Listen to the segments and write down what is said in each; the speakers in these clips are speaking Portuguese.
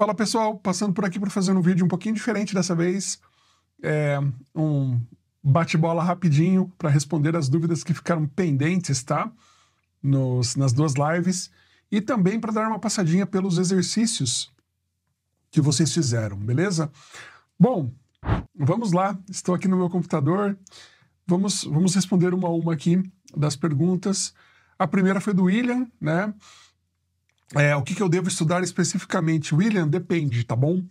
Fala pessoal, passando por aqui para fazer um vídeo um pouquinho diferente dessa vez. É um bate-bola rapidinho para responder as dúvidas que ficaram pendentes, tá? Nos, nas duas lives. E também para dar uma passadinha pelos exercícios que vocês fizeram, beleza? Bom, vamos lá. Estou aqui no meu computador. Vamos, vamos responder uma a uma aqui das perguntas. A primeira foi do William, né? É, o que, que eu devo estudar especificamente? William, depende, tá bom?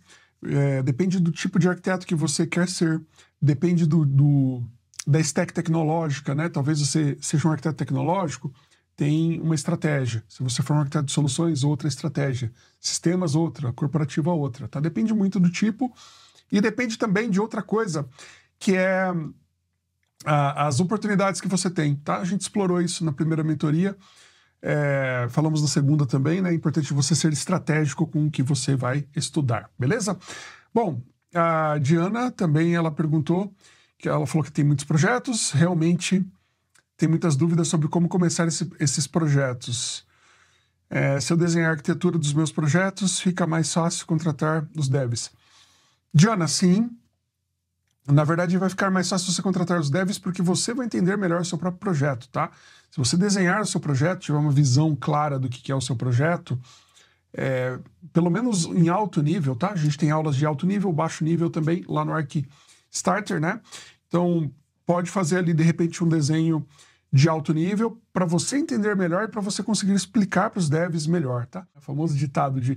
É, depende do tipo de arquiteto que você quer ser, depende do, do, da stack tecnológica, né? Talvez você seja um arquiteto tecnológico, tem uma estratégia. Se você for um arquiteto de soluções, outra estratégia. Sistemas, outra. Corporativa, outra. Tá? Depende muito do tipo e depende também de outra coisa, que é a, ah, as oportunidades que você tem, tá? A gente explorou isso na primeira mentoria. É, falamos na segunda também, né? É importante você ser estratégico com o que você vai estudar, beleza? Bom, a Diana também ela perguntou que ela falou que tem muitos projetos, realmente tem muitas dúvidas sobre como começar esse, esses projetos. É, se eu desenhar a arquitetura dos meus projetos, fica mais fácil contratar os devs. Diana, sim. Na verdade, vai ficar mais fácil você contratar os devs porque você vai entender melhor o seu próprio projeto, tá? Se você desenhar o seu projeto, tiver uma visão clara do que é o seu projeto, é, pelo menos em alto nível, tá? A gente tem aulas de alto nível, baixo nível também lá no Arc Starter, né? Então, pode fazer ali, de repente, um desenho de alto nível para você entender melhor e para você conseguir explicar para os devs melhor, tá? O famoso ditado de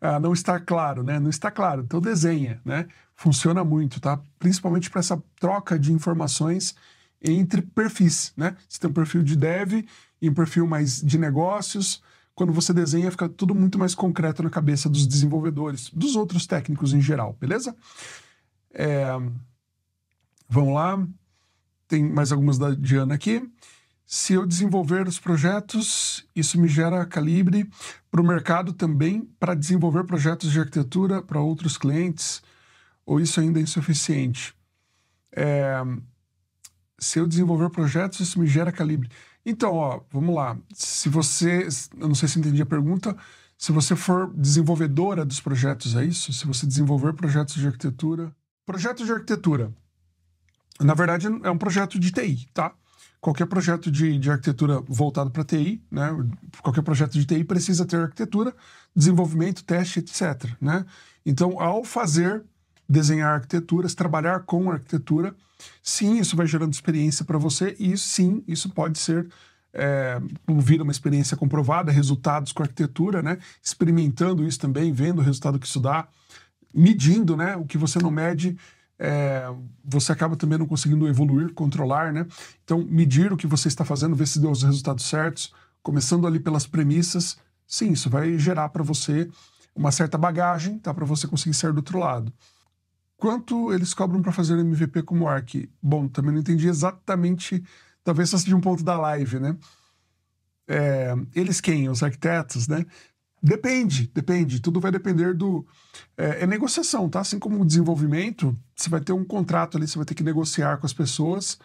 ah, não está claro, né? Não está claro, então desenha, né? Funciona muito, tá? Principalmente para essa troca de informações entre perfis, né? Você tem um perfil de dev e um perfil mais de negócios. Quando você desenha, fica tudo muito mais concreto na cabeça dos desenvolvedores, dos outros técnicos em geral, beleza? É... Vamos lá. Tem mais algumas da Diana aqui. Se eu desenvolver os projetos, isso me gera calibre para o mercado também, para desenvolver projetos de arquitetura para outros clientes, ou isso ainda é insuficiente? É, se eu desenvolver projetos, isso me gera calibre. Então, ó, vamos lá. Se você, eu não sei se entendi a pergunta, se você for desenvolvedora dos projetos, é isso? Se você desenvolver projetos de arquitetura. Projeto de arquitetura, na verdade, é um projeto de TI, tá? Qualquer projeto de, de arquitetura voltado para TI, né? Qualquer projeto de TI precisa ter arquitetura, desenvolvimento, teste, etc. Né? Então, ao fazer, desenhar arquiteturas, trabalhar com arquitetura, Sim, isso vai gerando experiência para você e sim, isso pode ser é, vir uma experiência comprovada, resultados com arquitetura, né? Experimentando isso também, vendo o resultado que isso dá, medindo, né? O que você não mede, é, você acaba também não conseguindo evoluir, controlar, né? Então, medir o que você está fazendo, ver se deu os resultados certos, começando ali pelas premissas, sim, isso vai gerar para você uma certa bagagem, tá? Para você conseguir sair do outro lado. Quanto eles cobram para fazer o MVP como ARC? Bom, também não entendi exatamente, talvez fosse de um ponto da live, né? É, eles quem? Os arquitetos, né? Depende, depende. Tudo vai depender do. É, é, negociação, tá? Assim como o desenvolvimento, você vai ter um contrato ali, você vai ter que negociar com as pessoas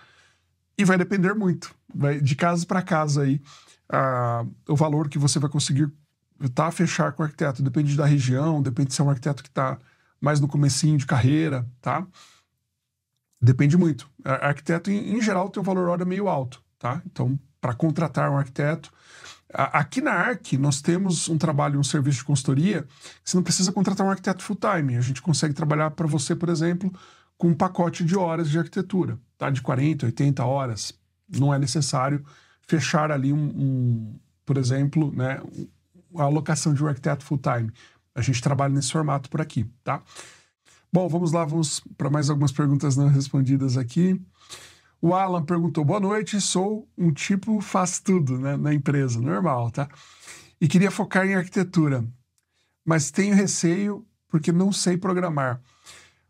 e vai depender muito. Vai de casa para casa aí a, o valor que você vai conseguir tá, fechar com o arquiteto. Depende da região, depende se é um arquiteto que está mais no comecinho de carreira, tá? Depende muito. Arquiteto, em, em geral, tem um valor hora meio alto, tá? Então, para contratar um arquiteto... A, aqui na ARC, nós temos um trabalho, um serviço de consultoria, que você não precisa contratar um arquiteto full-time. A gente consegue trabalhar para você, por exemplo, com um pacote de horas de arquitetura, tá? De 40, 80 horas. Não é necessário fechar ali um, um por exemplo, né, a alocação de um arquiteto full-time. A gente trabalha nesse formato por aqui, tá? Bom, vamos lá, vamos para mais algumas perguntas não respondidas aqui. O Alan perguntou: boa noite, sou um tipo faz tudo né, na empresa, normal, tá? E queria focar em arquitetura, mas tenho receio porque não sei programar.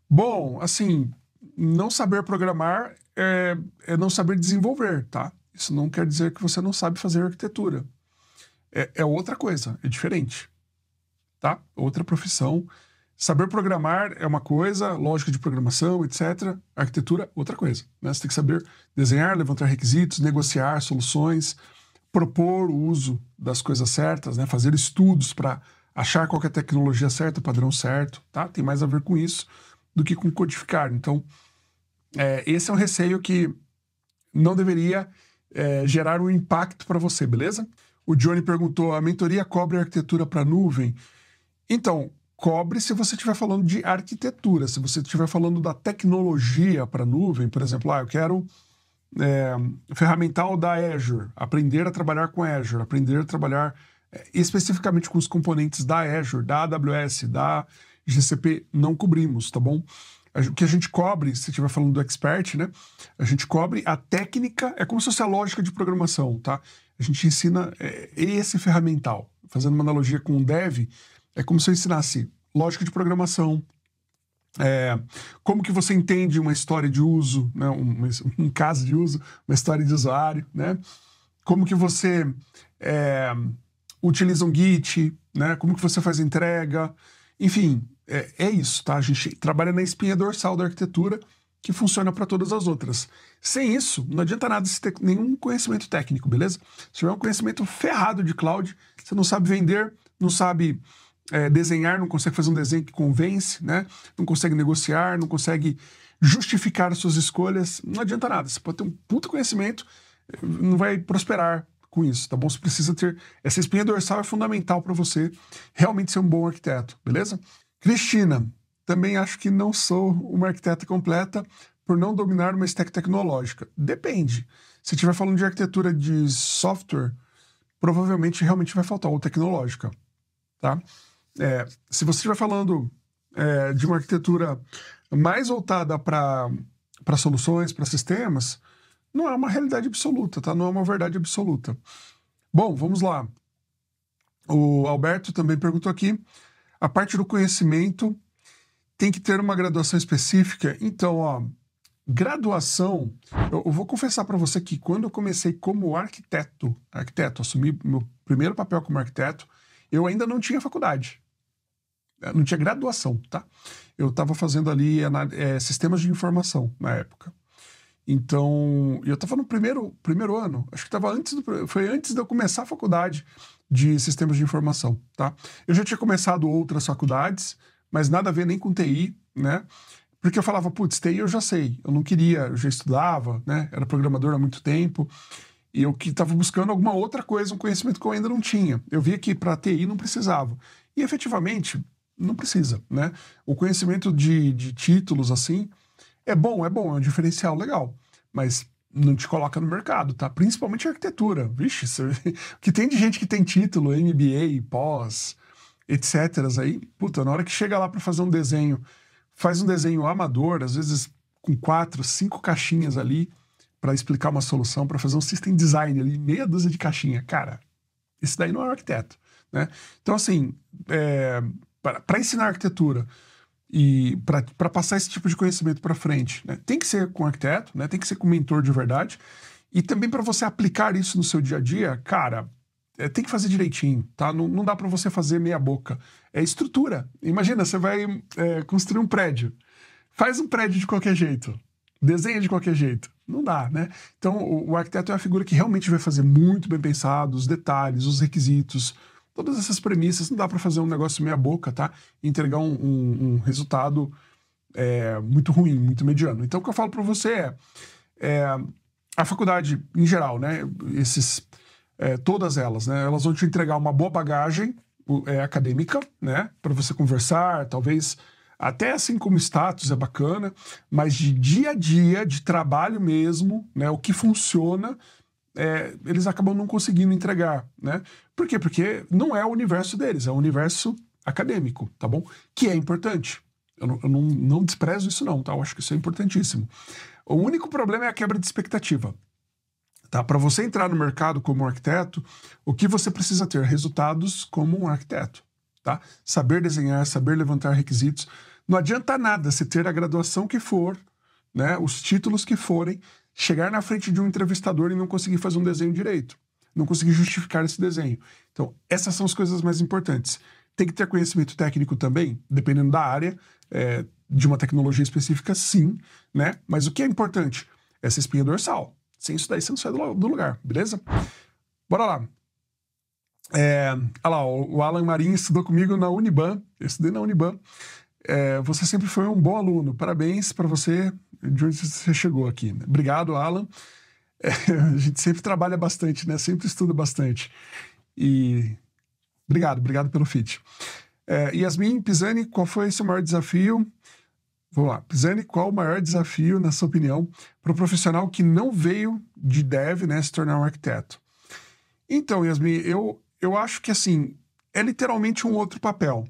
Bom, assim, não saber programar é, é não saber desenvolver, tá? Isso não quer dizer que você não sabe fazer arquitetura. É, é outra coisa, é diferente tá? Outra profissão. Saber programar é uma coisa, lógica de programação, etc. Arquitetura, outra coisa. Né? Você tem que saber desenhar, levantar requisitos, negociar soluções, propor o uso das coisas certas, né? fazer estudos para achar qual é a tecnologia certa, o padrão certo, tá? Tem mais a ver com isso do que com codificar. Então, é, esse é um receio que não deveria é, gerar um impacto para você, beleza? O Johnny perguntou: a mentoria cobre arquitetura para nuvem? Então, cobre se você estiver falando de arquitetura, se você estiver falando da tecnologia para a nuvem, por exemplo, ah, eu quero é, ferramental da Azure, aprender a trabalhar com Azure, aprender a trabalhar é, especificamente com os componentes da Azure, da AWS, da GCP, não cobrimos, tá bom? O que a gente cobre, se estiver falando do expert, né? A gente cobre a técnica, é como se fosse a lógica de programação, tá? A gente ensina é, esse ferramental. Fazendo uma analogia com o dev, é como se eu ensinasse lógica de programação, é, como que você entende uma história de uso, né, um, um, caso de uso, uma história de usuário, né? Como que você é, utiliza um Git, né? Como que você faz entrega, enfim, é, é, isso, tá? A gente trabalha na espinha dorsal da arquitetura que funciona para todas as outras. Sem isso, não adianta nada se ter nenhum conhecimento técnico, beleza? Se tiver um conhecimento ferrado de cloud, você não sabe vender, não sabe é, desenhar, não consegue fazer um desenho que convence, né? não consegue negociar, não consegue justificar suas escolhas, não adianta nada. Você pode ter um puto conhecimento, eh, não vai prosperar com isso, tá bom? Você precisa ter. Essa espinha dorsal é fundamental para você realmente ser um bom arquiteto, beleza? Cristina, também acho que não sou uma arquiteta completa por não dominar uma stack tecnológica. Depende. Se estiver falando de arquitetura de software, provavelmente realmente vai faltar uma tecnológica, tá? É, se você estiver falando é, de uma arquitetura mais voltada para soluções, para sistemas, não é uma realidade absoluta, tá? Não é uma verdade absoluta. Bom, vamos lá. O Alberto também perguntou aqui: a parte do conhecimento tem que ter uma graduação específica? Então, ó, graduação, eu, eu vou confessar para você que quando eu comecei como arquiteto, arquiteto, assumi meu primeiro papel como arquiteto, eu ainda não tinha faculdade. Eh, não tinha graduação, tá? Eu estava fazendo ali é, sistemas de informação na época. Então, eu estava no primeiro, primeiro ano, acho que tava antes do, foi antes de eu começar a faculdade de sistemas de informação, tá? Eu já tinha começado outras faculdades, mas nada a ver nem com TI, né? Porque eu falava, putz, TI eu já sei, eu não queria, eu já estudava, né? Era programador há muito tempo, e eu que estava buscando alguma outra coisa, um conhecimento que eu ainda não tinha. Eu via que para TI não precisava. E efetivamente, não precisa, né? O conhecimento de, de títulos, assim, é bom, é bom, é um diferencial legal, mas não te coloca no mercado, tá? Principalmente arquitetura. Vixe, você... que tem de gente que tem título, MBA, pós, etc. Aí, puta, na hora que chega lá para fazer um desenho, faz um desenho amador, às vezes com quatro, cinco caixinhas ali para explicar uma solução, para fazer um system design ali, meia dúzia de caixinha. Cara, esse daí não é um arquiteto, né? Então, assim, é para ensinar arquitetura e para passar esse tipo de conhecimento para frente, né? tem que ser com arquiteto, né? tem que ser com mentor de verdade. E também para você aplicar isso no seu dia a dia, cara, é, tem que fazer direitinho, tá? Não, não dá para você fazer meia boca. É estrutura. Imagina, você vai é, construir um prédio. Faz um prédio de qualquer jeito. Desenha de qualquer jeito. Não dá, né? Então, o, o arquiteto é a figura que realmente vai fazer muito bem pensado os detalhes, os requisitos, Todas essas premissas, não dá para fazer um negócio meia-boca, tá? E entregar um, um, um resultado é, muito ruim, muito mediano. Então, o que eu falo para você é, é, a faculdade em geral, né? Esses, é, todas elas, né? Elas vão te entregar uma boa bagagem é, acadêmica, né? Para você conversar, talvez até assim como status é bacana, mas de dia a dia, de trabalho mesmo, né? O que funciona é, eles acabam não conseguindo entregar, né? Por quê? Porque não é o universo deles, é o universo acadêmico, tá bom? Que é importante. Eu não, eu não, não desprezo isso não, tá? Eu acho que isso é importantíssimo. O único problema é a quebra de expectativa. Tá? Para você entrar no mercado como arquiteto, o que você precisa ter? Resultados como um arquiteto. Tá? Saber desenhar, saber levantar requisitos. Não adianta nada se ter a graduação que for, né, os títulos que forem, chegar na frente de um entrevistador e não conseguir fazer um desenho direito, não conseguir justificar esse desenho. Então, essas são as coisas mais importantes. Tem que ter conhecimento técnico também, dependendo da área, é, de uma tecnologia específica, sim, né? Mas o que é importante? É Essa espinha dorsal. Sem isso daí, você não sai do, lugar, beleza? Bora lá. É, olha lá, o Alan Marinho estudou comigo na Uniban, eu estudei na Uniban, é, você sempre foi um bom aluno. Parabéns para você de onde você chegou aqui. Obrigado, Alan. É, a gente sempre trabalha bastante, né? Sempre estuda bastante. E obrigado, obrigado pelo feed. É, Yasmin Pisani, qual foi seu maior desafio? Vamos lá. Pisani, qual o maior desafio, na sua opinião, para o profissional que não veio de dev, né, se tornar um arquiteto? Então, Yasmin, eu, eu acho que, assim, é literalmente um outro papel.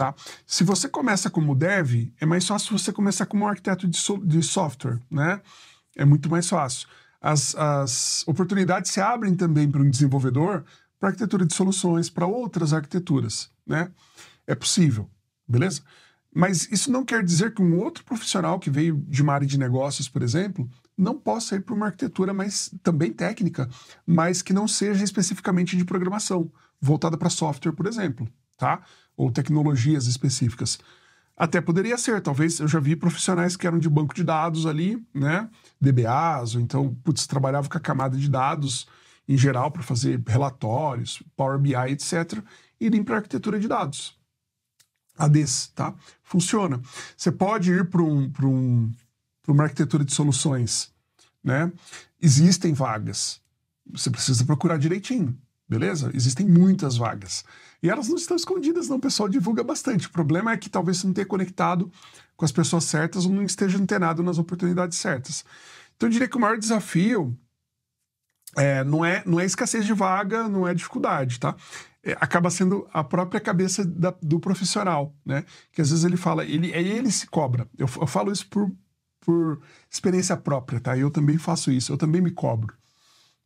Tá? Se você começa como dev, é mais fácil você começar como arquiteto de, so de software, né? É muito mais fácil. As, as oportunidades se abrem também para um desenvolvedor, para arquitetura de soluções, para outras arquiteturas, né? É possível, beleza? Mas isso não quer dizer que um outro profissional que veio de uma área de negócios, por exemplo, não possa ir para uma arquitetura mais também técnica, mas que não seja especificamente de programação, voltada para software, por exemplo, tá? ou tecnologias específicas. Até poderia ser, talvez eu já vi profissionais que eram de banco de dados ali, né? DBAs, ou então, putz, trabalhava com a camada de dados em geral para fazer relatórios, Power BI, etc. E ir para arquitetura de dados. ADs, tá? Funciona. Você pode ir para um, um, uma arquitetura de soluções, né? Existem vagas. Você precisa procurar direitinho beleza? Existem muitas vagas. E elas não estão escondidas, não. O pessoal divulga bastante. O problema é que talvez você não tenha conectado com as pessoas certas ou não esteja antenado nas oportunidades certas. Então, eu diria que o maior desafio é, não, é, não é escassez de vaga, não é dificuldade, tá? É, acaba sendo a própria cabeça da, do profissional, né? Que às vezes ele fala, ele, ele se cobra. Eu, eu falo isso por, por experiência própria, tá? Eu também faço isso, eu também me cobro.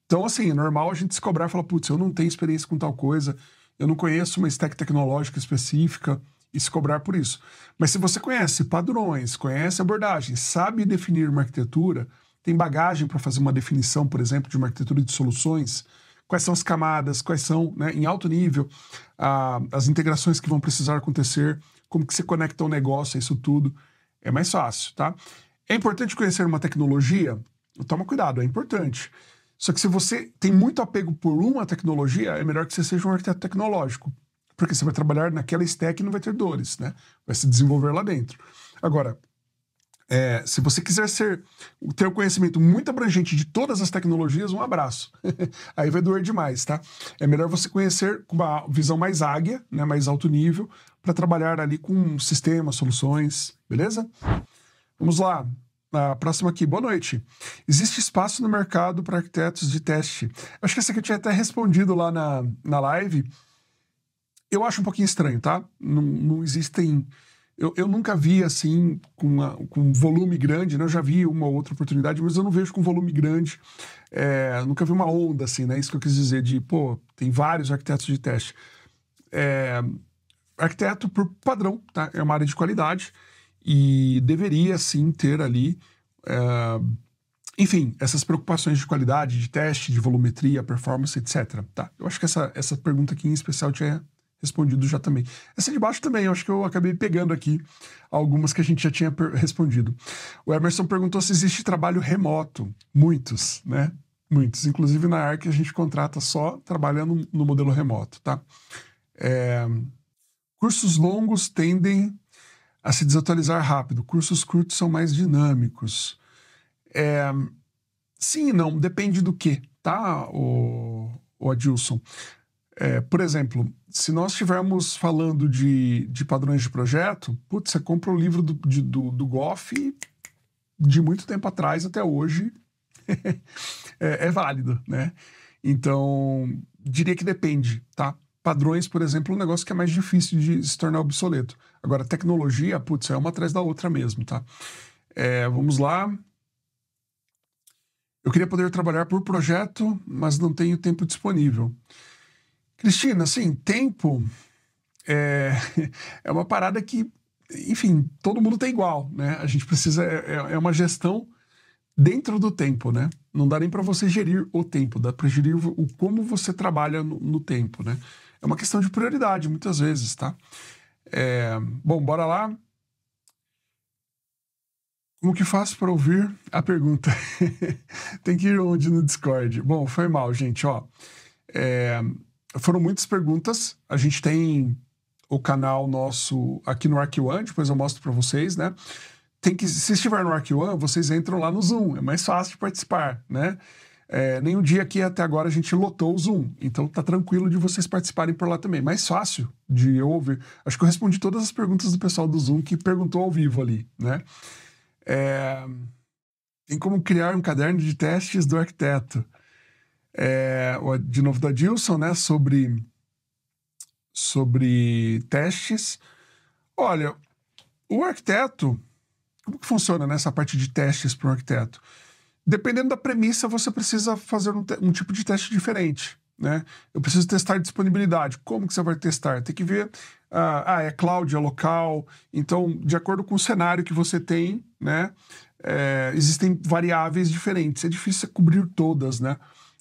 Então, assim, é normal a gente se cobrar e falar, putz, eu não tenho experiência com tal coisa, eu não conheço uma stack tecnológica específica e se cobrar por isso. Mas se você conhece padrões, conhece abordagens, sabe definir uma arquitetura, tem bagagem para fazer uma definição, por exemplo, de uma arquitetura de soluções, quais são as camadas, quais são, né, em alto nível, a, as integrações que vão precisar acontecer, como que se conecta o um negócio a isso tudo, é mais fácil, tá? É importante conhecer uma tecnologia? Toma cuidado, é importante. Só que se você tem muito apego por uma tecnologia, é melhor que você seja um arquiteto tecnológico, porque você vai trabalhar naquela stack e não vai ter dores, né? Vai se desenvolver lá dentro. Agora, é, se você quiser ser, ter um conhecimento muito abrangente de todas as tecnologias, um abraço. Aí vai doer demais, tá? É melhor você conhecer com uma visão mais águia, né, mais alto nível, para trabalhar ali com sistemas, soluções, beleza? Vamos lá. A próxima aqui. Boa noite. Existe espaço no mercado para arquitetos de teste? Acho que essa aqui eu tinha até respondido lá na, na live. Eu acho um pouquinho estranho, tá? Não, não existem. Eu, eu nunca vi assim, com, uma, com volume grande, né? Eu já vi uma outra oportunidade, mas eu não vejo com volume grande. É, nunca vi uma onda assim, né? Isso que eu quis dizer, de, pô, tem vários arquitetos de teste. É, arquiteto, por padrão, tá? É uma área de qualidade e deveria sim ter ali, é, enfim, essas preocupações de qualidade, de teste, de volumetria, performance, etc. Tá? Eu acho que essa, essa pergunta aqui em especial tinha respondido já também. Essa de baixo também, eu acho que eu acabei pegando aqui algumas que a gente já tinha respondido. O Emerson perguntou se existe trabalho remoto. Muitos, né? Muitos. Inclusive na ARC a gente contrata só trabalhando no modelo remoto, tá? É... Cursos longos tendem a se desatualizar rápido. Cursos curtos são mais dinâmicos. É, sim e não, depende do que, tá, o, o Adilson? É, por exemplo, se nós estivermos falando de, de padrões de projeto, putz, você compra o um livro do, de, do, do Goff de muito tempo atrás até hoje é, é, válido, né? Então, diria que depende, tá? Padrões, por exemplo, um negócio que é mais difícil de se tornar obsoleto. Agora, tecnologia, putz, é uma atrás da outra mesmo, tá? É, vamos lá. Eu queria poder trabalhar por projeto, mas não tenho tempo disponível. Cristina, assim, tempo é, é uma parada que, enfim, todo mundo tem igual, né? A gente precisa, é, é, é uma gestão dentro do tempo, né? Não dá nem para você gerir o tempo, dá para gerir o como você trabalha no, no tempo, né? É uma questão de prioridade, muitas vezes, tá? É, bom, bora lá. Como que faço para ouvir a pergunta? Tem que ir onde no Discord? Bom, foi mal, gente, ó. É, foram muitas perguntas. A gente tem o canal nosso aqui no ArcOne, depois eu mostro para vocês, né? Tem que, se estiver no ArcOne, vocês entram lá no Zoom, é mais fácil de participar, né? É, nenhum dia que até agora a gente lotou o Zoom. Então tá tranquilo de vocês participarem por lá também. Mais fácil de eu ouvir. Acho que eu respondi todas as perguntas do pessoal do Zoom que perguntou ao vivo ali, né? É, tem como criar um caderno de testes do arquiteto. É, de novo da Dilson, né? Sobre, sobre testes. Olha, o arquiteto... Como que funciona nessa né, parte de testes para o arquiteto? Dependendo da premissa, você precisa fazer um, um tipo de teste diferente. Né? Eu preciso testar disponibilidade. Como que você vai testar? Tem que ver, ah, ah é cloud, é local. Então, de acordo com o cenário que você tem, né? É, existem variáveis diferentes. É difícil cobrir todas, né?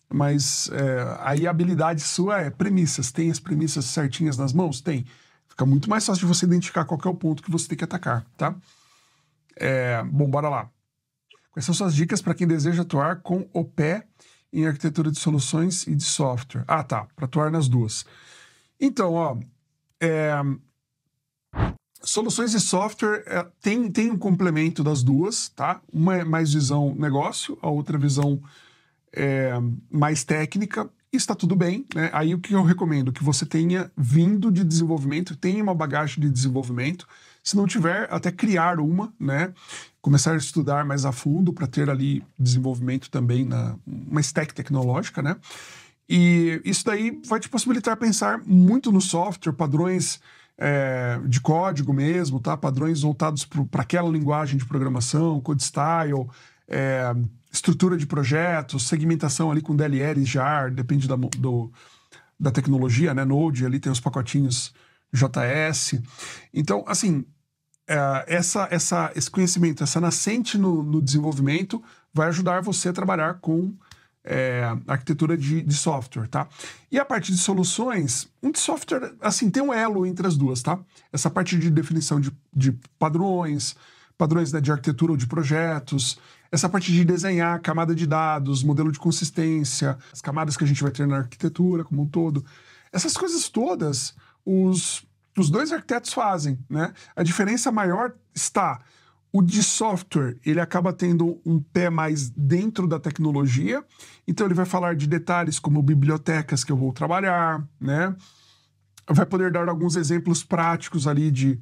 Mas é, aí a habilidade sua é premissas. Tem as premissas certinhas nas mãos? Tem. Fica muito mais fácil de você identificar qual é o ponto que você tem que atacar, tá? É, bom, bora lá. Quais são suas dicas para quem deseja atuar com o pé em arquitetura de soluções e de software? Ah, tá, para atuar nas duas. Então, ó, é... soluções e software é, tem, tem um complemento das duas, tá? Uma é mais visão negócio, a outra é visão é, mais técnica, está tudo bem. Né? Aí o que eu recomendo? Que você tenha vindo de desenvolvimento, tenha uma bagagem de desenvolvimento. Se não tiver, até criar uma, né? Começar a estudar mais a fundo para ter ali desenvolvimento também na uma stack tecnológica, né? E isso daí vai te possibilitar pensar muito no software, padrões é, de código mesmo, tá? Padrões voltados para aquela linguagem de programação, code style, é, estrutura de projetos, segmentação ali com DLL, JAR, depende da, do, da tecnologia, né? Node, ali tem os pacotinhos JS. Então, assim, é, essa, essa, esse conhecimento, essa nascente no, no desenvolvimento, vai ajudar você a trabalhar com é, arquitetura de, de, software, tá? E a parte de soluções, um de software, assim, tem um elo entre as duas, tá? Essa parte de definição de, de padrões, padrões né, de arquitetura ou de projetos, essa parte de desenhar camada de dados, modelo de consistência, as camadas que a gente vai ter na arquitetura como um todo. Essas coisas todas os, os dois arquitetos fazem. Né? A diferença maior está o de software, ele acaba tendo um pé mais dentro da tecnologia, então ele vai falar de detalhes como bibliotecas que eu vou trabalhar, né? Vai poder dar alguns exemplos práticos ali de,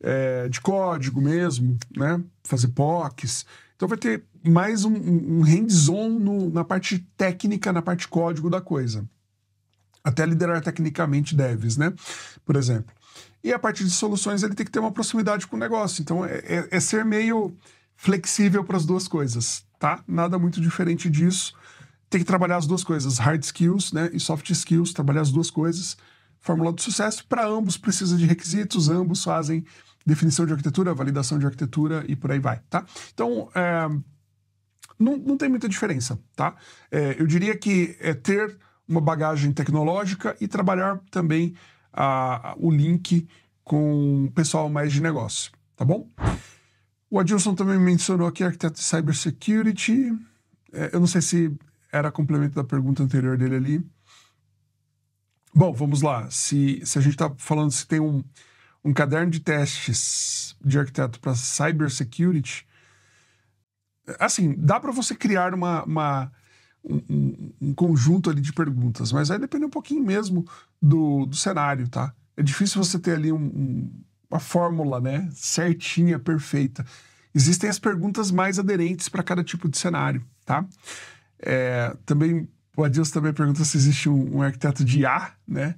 é, de código mesmo, né? Fazer POCs. Então vai ter mais um, um hands-on na parte técnica, na parte código da coisa até liderar tecnicamente devs, né? Por exemplo. E a partir de soluções, ele tem que ter uma proximidade com o negócio. Então, é, é, é ser meio flexível para as duas coisas, tá? Nada muito diferente disso. Tem que trabalhar as duas coisas, hard skills né, e soft skills, trabalhar as duas coisas. Fórmula do sucesso, para ambos precisa de requisitos, ambos fazem definição de arquitetura, validação de arquitetura e por aí vai, tá? Então, é, não, não tem muita diferença, tá? Eh, eu diria que é ter uma bagagem tecnológica e trabalhar também a, a, o link com o pessoal mais de negócio, tá bom? O Adilson também mencionou aqui arquiteto de cybersecurity. É, eu não sei se era complemento da pergunta anterior dele ali. Bom, vamos lá. Se, se a gente está falando se tem um, um caderno de testes de arquiteto para cybersecurity, assim, dá para você criar uma, uma um, um, conjunto ali de perguntas, mas vai depender um pouquinho mesmo do, do cenário, tá? É difícil você ter ali um, uma fórmula, né, certinha, perfeita. Existem as perguntas mais aderentes para cada tipo de cenário, tá? É, também o Adilson também pergunta se existe um, um arquiteto de IA, né?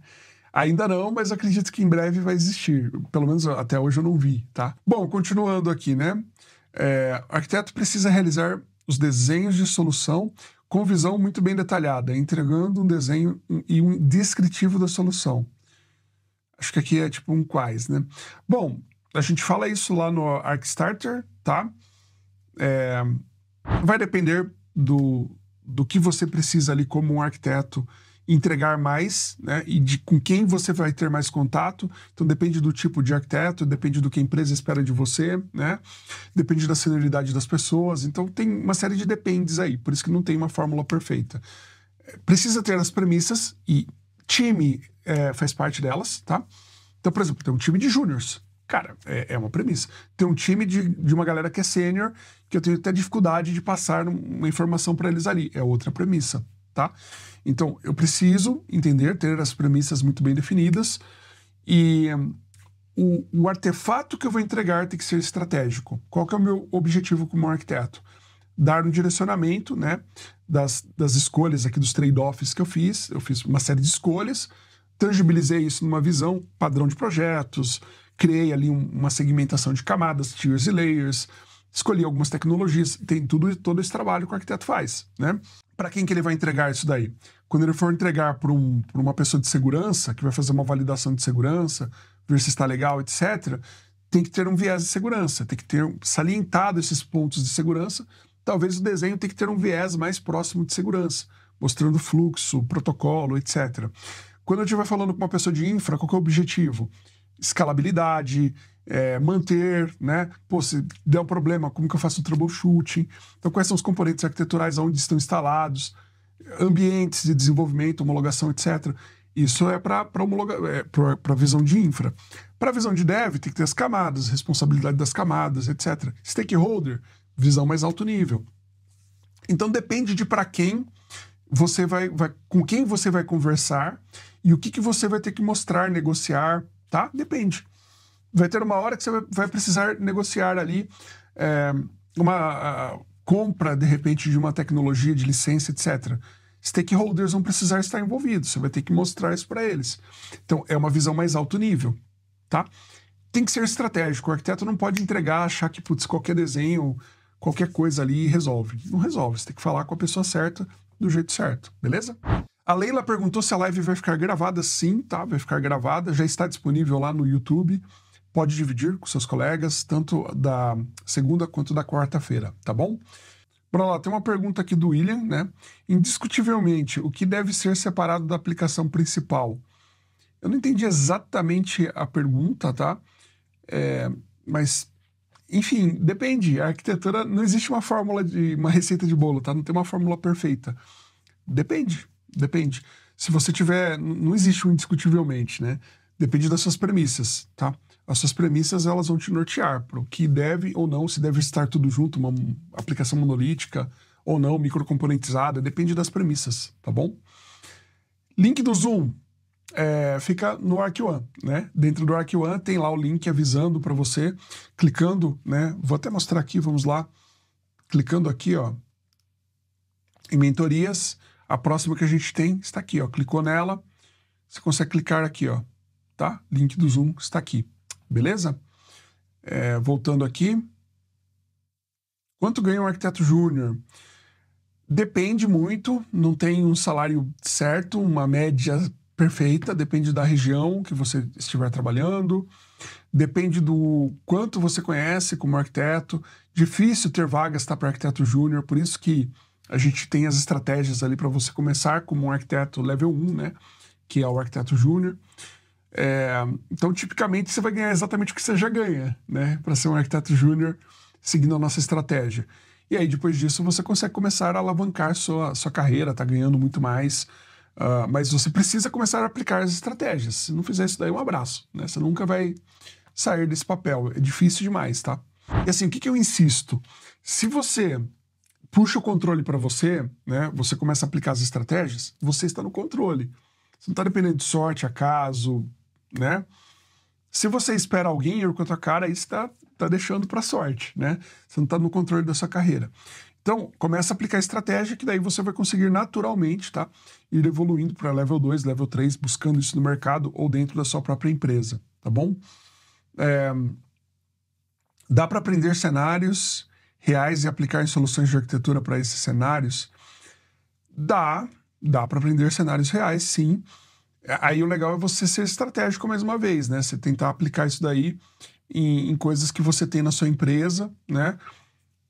Ainda não, mas acredito que em breve vai existir. Pelo menos até hoje eu não vi, tá? Bom, continuando aqui, né? É, o arquiteto precisa realizar os desenhos de solução com visão muito bem detalhada, entregando um desenho e um descritivo da solução. Acho que aqui é tipo um quais, né? Bom, a gente fala isso lá no Arcstarter, tá? É, vai depender do, do que você precisa ali como um arquiteto entregar mais, né? E de com quem você vai ter mais contato. Então depende do tipo de arquiteto, depende do que a empresa espera de você, né? Depende da senioridade das pessoas. Então tem uma série de dependes aí, por isso que não tem uma fórmula perfeita. Precisa ter as premissas e time é, faz parte delas, tá? Então, por exemplo, tem um time de júniors. Cara, é, é, uma premissa. Tem um time de, de uma galera que é sênior, que eu tenho até dificuldade de passar uma informação para eles ali. É outra premissa, tá? Então, eu preciso entender, ter as premissas muito bem definidas e hum, o, o, artefato que eu vou entregar tem que ser estratégico. Qual que é o meu objetivo como arquiteto? Dar um direcionamento né, das, das escolhas aqui, dos trade-offs que eu fiz. Eu fiz uma série de escolhas, tangibilizei isso numa visão padrão de projetos, criei ali um, uma segmentação de camadas, tiers e layers, escolhi algumas tecnologias, tem tudo todo esse trabalho que o arquiteto faz, né? para quem que ele vai entregar isso daí? Quando ele for entregar para um, uma pessoa de segurança, que vai fazer uma validação de segurança, ver se está legal, etc., tem que ter um viés de segurança, tem que ter salientado esses pontos de segurança. Talvez o desenho tenha que ter um viés mais próximo de segurança, mostrando fluxo, protocolo, etc. Quando eu estiver falando com uma pessoa de infra, qual é o objetivo? Escalabilidade, é, manter, né? Pô, se der um problema, como que eu faço o troubleshooting? Então, quais são os componentes arquiteturais onde estão instalados? Ambientes de desenvolvimento, homologação, etc. Isso é para é, a visão de infra. Para a visão de dev, tem que ter as camadas, responsabilidade das camadas, etc. Stakeholder, visão mais alto nível. Então depende de para quem você vai, vai, com quem você vai conversar e o que, que você vai ter que mostrar, negociar, tá? Depende vai ter uma hora que você vai precisar negociar ali é, uma compra, de repente, de uma tecnologia, de licença, etc. Stakeholders vão precisar estar envolvidos, você vai ter que mostrar isso para eles. Então, é uma visão mais alto nível, tá? Tem que ser estratégico. O arquiteto não pode entregar, achar que, putz, qualquer desenho, qualquer coisa ali resolve. Não resolve, você tem que falar com a pessoa certa, do jeito certo, beleza? A Leila perguntou se a live vai ficar gravada. Sim, tá, vai ficar gravada, já está disponível lá no YouTube pode dividir com seus colegas, tanto da segunda quanto da quarta-feira, tá bom? Bora lá, tem uma pergunta aqui do William, né? Indiscutivelmente, o que deve ser separado da aplicação principal? Eu não entendi exatamente a pergunta, tá? É, mas, enfim, depende. A arquitetura não existe uma fórmula de uma receita de bolo, tá? Não tem uma fórmula perfeita. Depende, depende. Se você tiver, não existe um indiscutivelmente, né? Depende das suas premissas, tá? essas premissas elas vão te nortear para o que deve ou não, se deve estar tudo junto, uma aplicação monolítica ou não, microcomponentizada, depende das premissas, tá bom? Link do Zoom é, fica no ArcOne, né? Dentro do ArcOne tem lá o link avisando para você, clicando, né? Vou até mostrar aqui, vamos lá. Clicando aqui, ó, em mentorias, a próxima que a gente tem está aqui, ó. Clicou nela, você consegue clicar aqui, ó, tá? Link do Zoom está aqui. Beleza? É, voltando aqui. Quanto ganha um arquiteto júnior? Depende muito, não tem um salário certo, uma média perfeita, depende da região que você estiver trabalhando, depende do quanto você conhece como arquiteto. Difícil ter vagas tá, para arquiteto júnior, por isso que a gente tem as estratégias ali para você começar como um arquiteto level 1, né? Que é o arquiteto júnior. É, então, tipicamente, você vai ganhar exatamente o que você já ganha, né? Para ser um arquiteto júnior, seguindo a nossa estratégia. E aí, depois disso, você consegue começar a alavancar sua, sua carreira, tá ganhando muito mais. Uh, mas você precisa começar a aplicar as estratégias. Se não fizer isso daí, um abraço. Né? Você nunca vai sair desse papel. É difícil demais, tá? E assim, o que, que eu insisto? Se você puxa o controle para você, né? Você começa a aplicar as estratégias, você está no controle. Você não está dependendo de sorte, acaso, né? Se você espera alguém ir com a tua cara, isso está tá deixando para sorte, né? Você não está no controle da sua carreira. Então, começa a aplicar estratégia que daí você vai conseguir naturalmente, tá? Ir evoluindo para level 2, level 3, buscando isso no mercado ou dentro da sua própria empresa, tá bom? É... Dá para aprender cenários reais e aplicar em soluções de arquitetura para esses cenários? Dá, dá para aprender cenários reais, sim. É, aí o legal é você ser estratégico mais uma vez, né? Você tentar aplicar isso daí em, em coisas que você tem na sua empresa, né?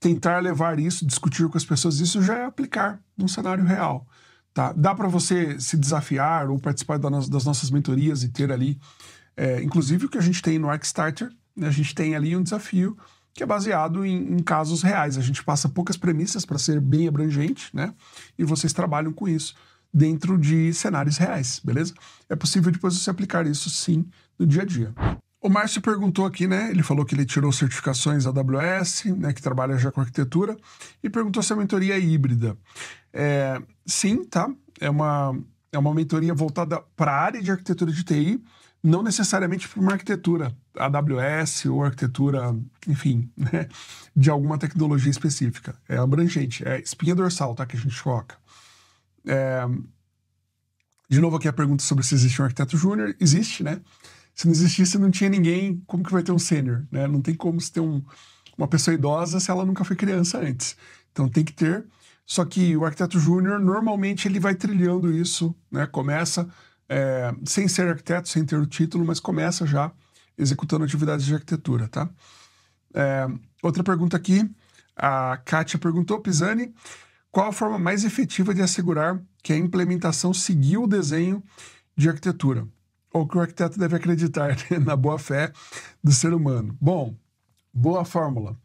Tentar levar isso, discutir com as pessoas, isso já é aplicar num cenário real. Tá? Dá para você se desafiar ou participar da no das nossas mentorias e ter ali, é, inclusive o que a gente tem no Arkstarter, né? a gente tem ali um desafio que é baseado em, em, casos reais. A gente passa poucas premissas para ser bem abrangente, né? E vocês trabalham com isso dentro de cenários reais, beleza? É possível depois você aplicar isso sim no dia a dia. O Márcio perguntou aqui, né? Ele falou que ele tirou certificações AWS, né? Que trabalha já com arquitetura, e perguntou se a mentoria é híbrida. É, sim, tá? É uma, é uma mentoria voltada para a área de arquitetura de TI, não necessariamente para uma arquitetura AWS ou arquitetura, enfim, né, de alguma tecnologia específica. É abrangente, é espinha dorsal, tá? Que a gente coloca. É, de novo aqui a pergunta sobre se existe um arquiteto júnior. Existe, né? Se não existisse, não tinha ninguém, como que vai ter um sênior? Né? Não tem como se ter um, uma pessoa idosa se ela nunca foi criança antes. Então tem que ter. Só que o arquiteto júnior, normalmente, ele vai trilhando isso, né? Começa é, sem ser arquiteto, sem ter o título, mas começa já executando atividades de arquitetura, tá? É, outra pergunta aqui, a Kátia perguntou, Pisani, qual a forma mais efetiva de assegurar que a implementação seguiu o desenho de arquitetura, ou que o arquiteto deve acreditar né, na boa fé do ser humano. Bom, boa fórmula.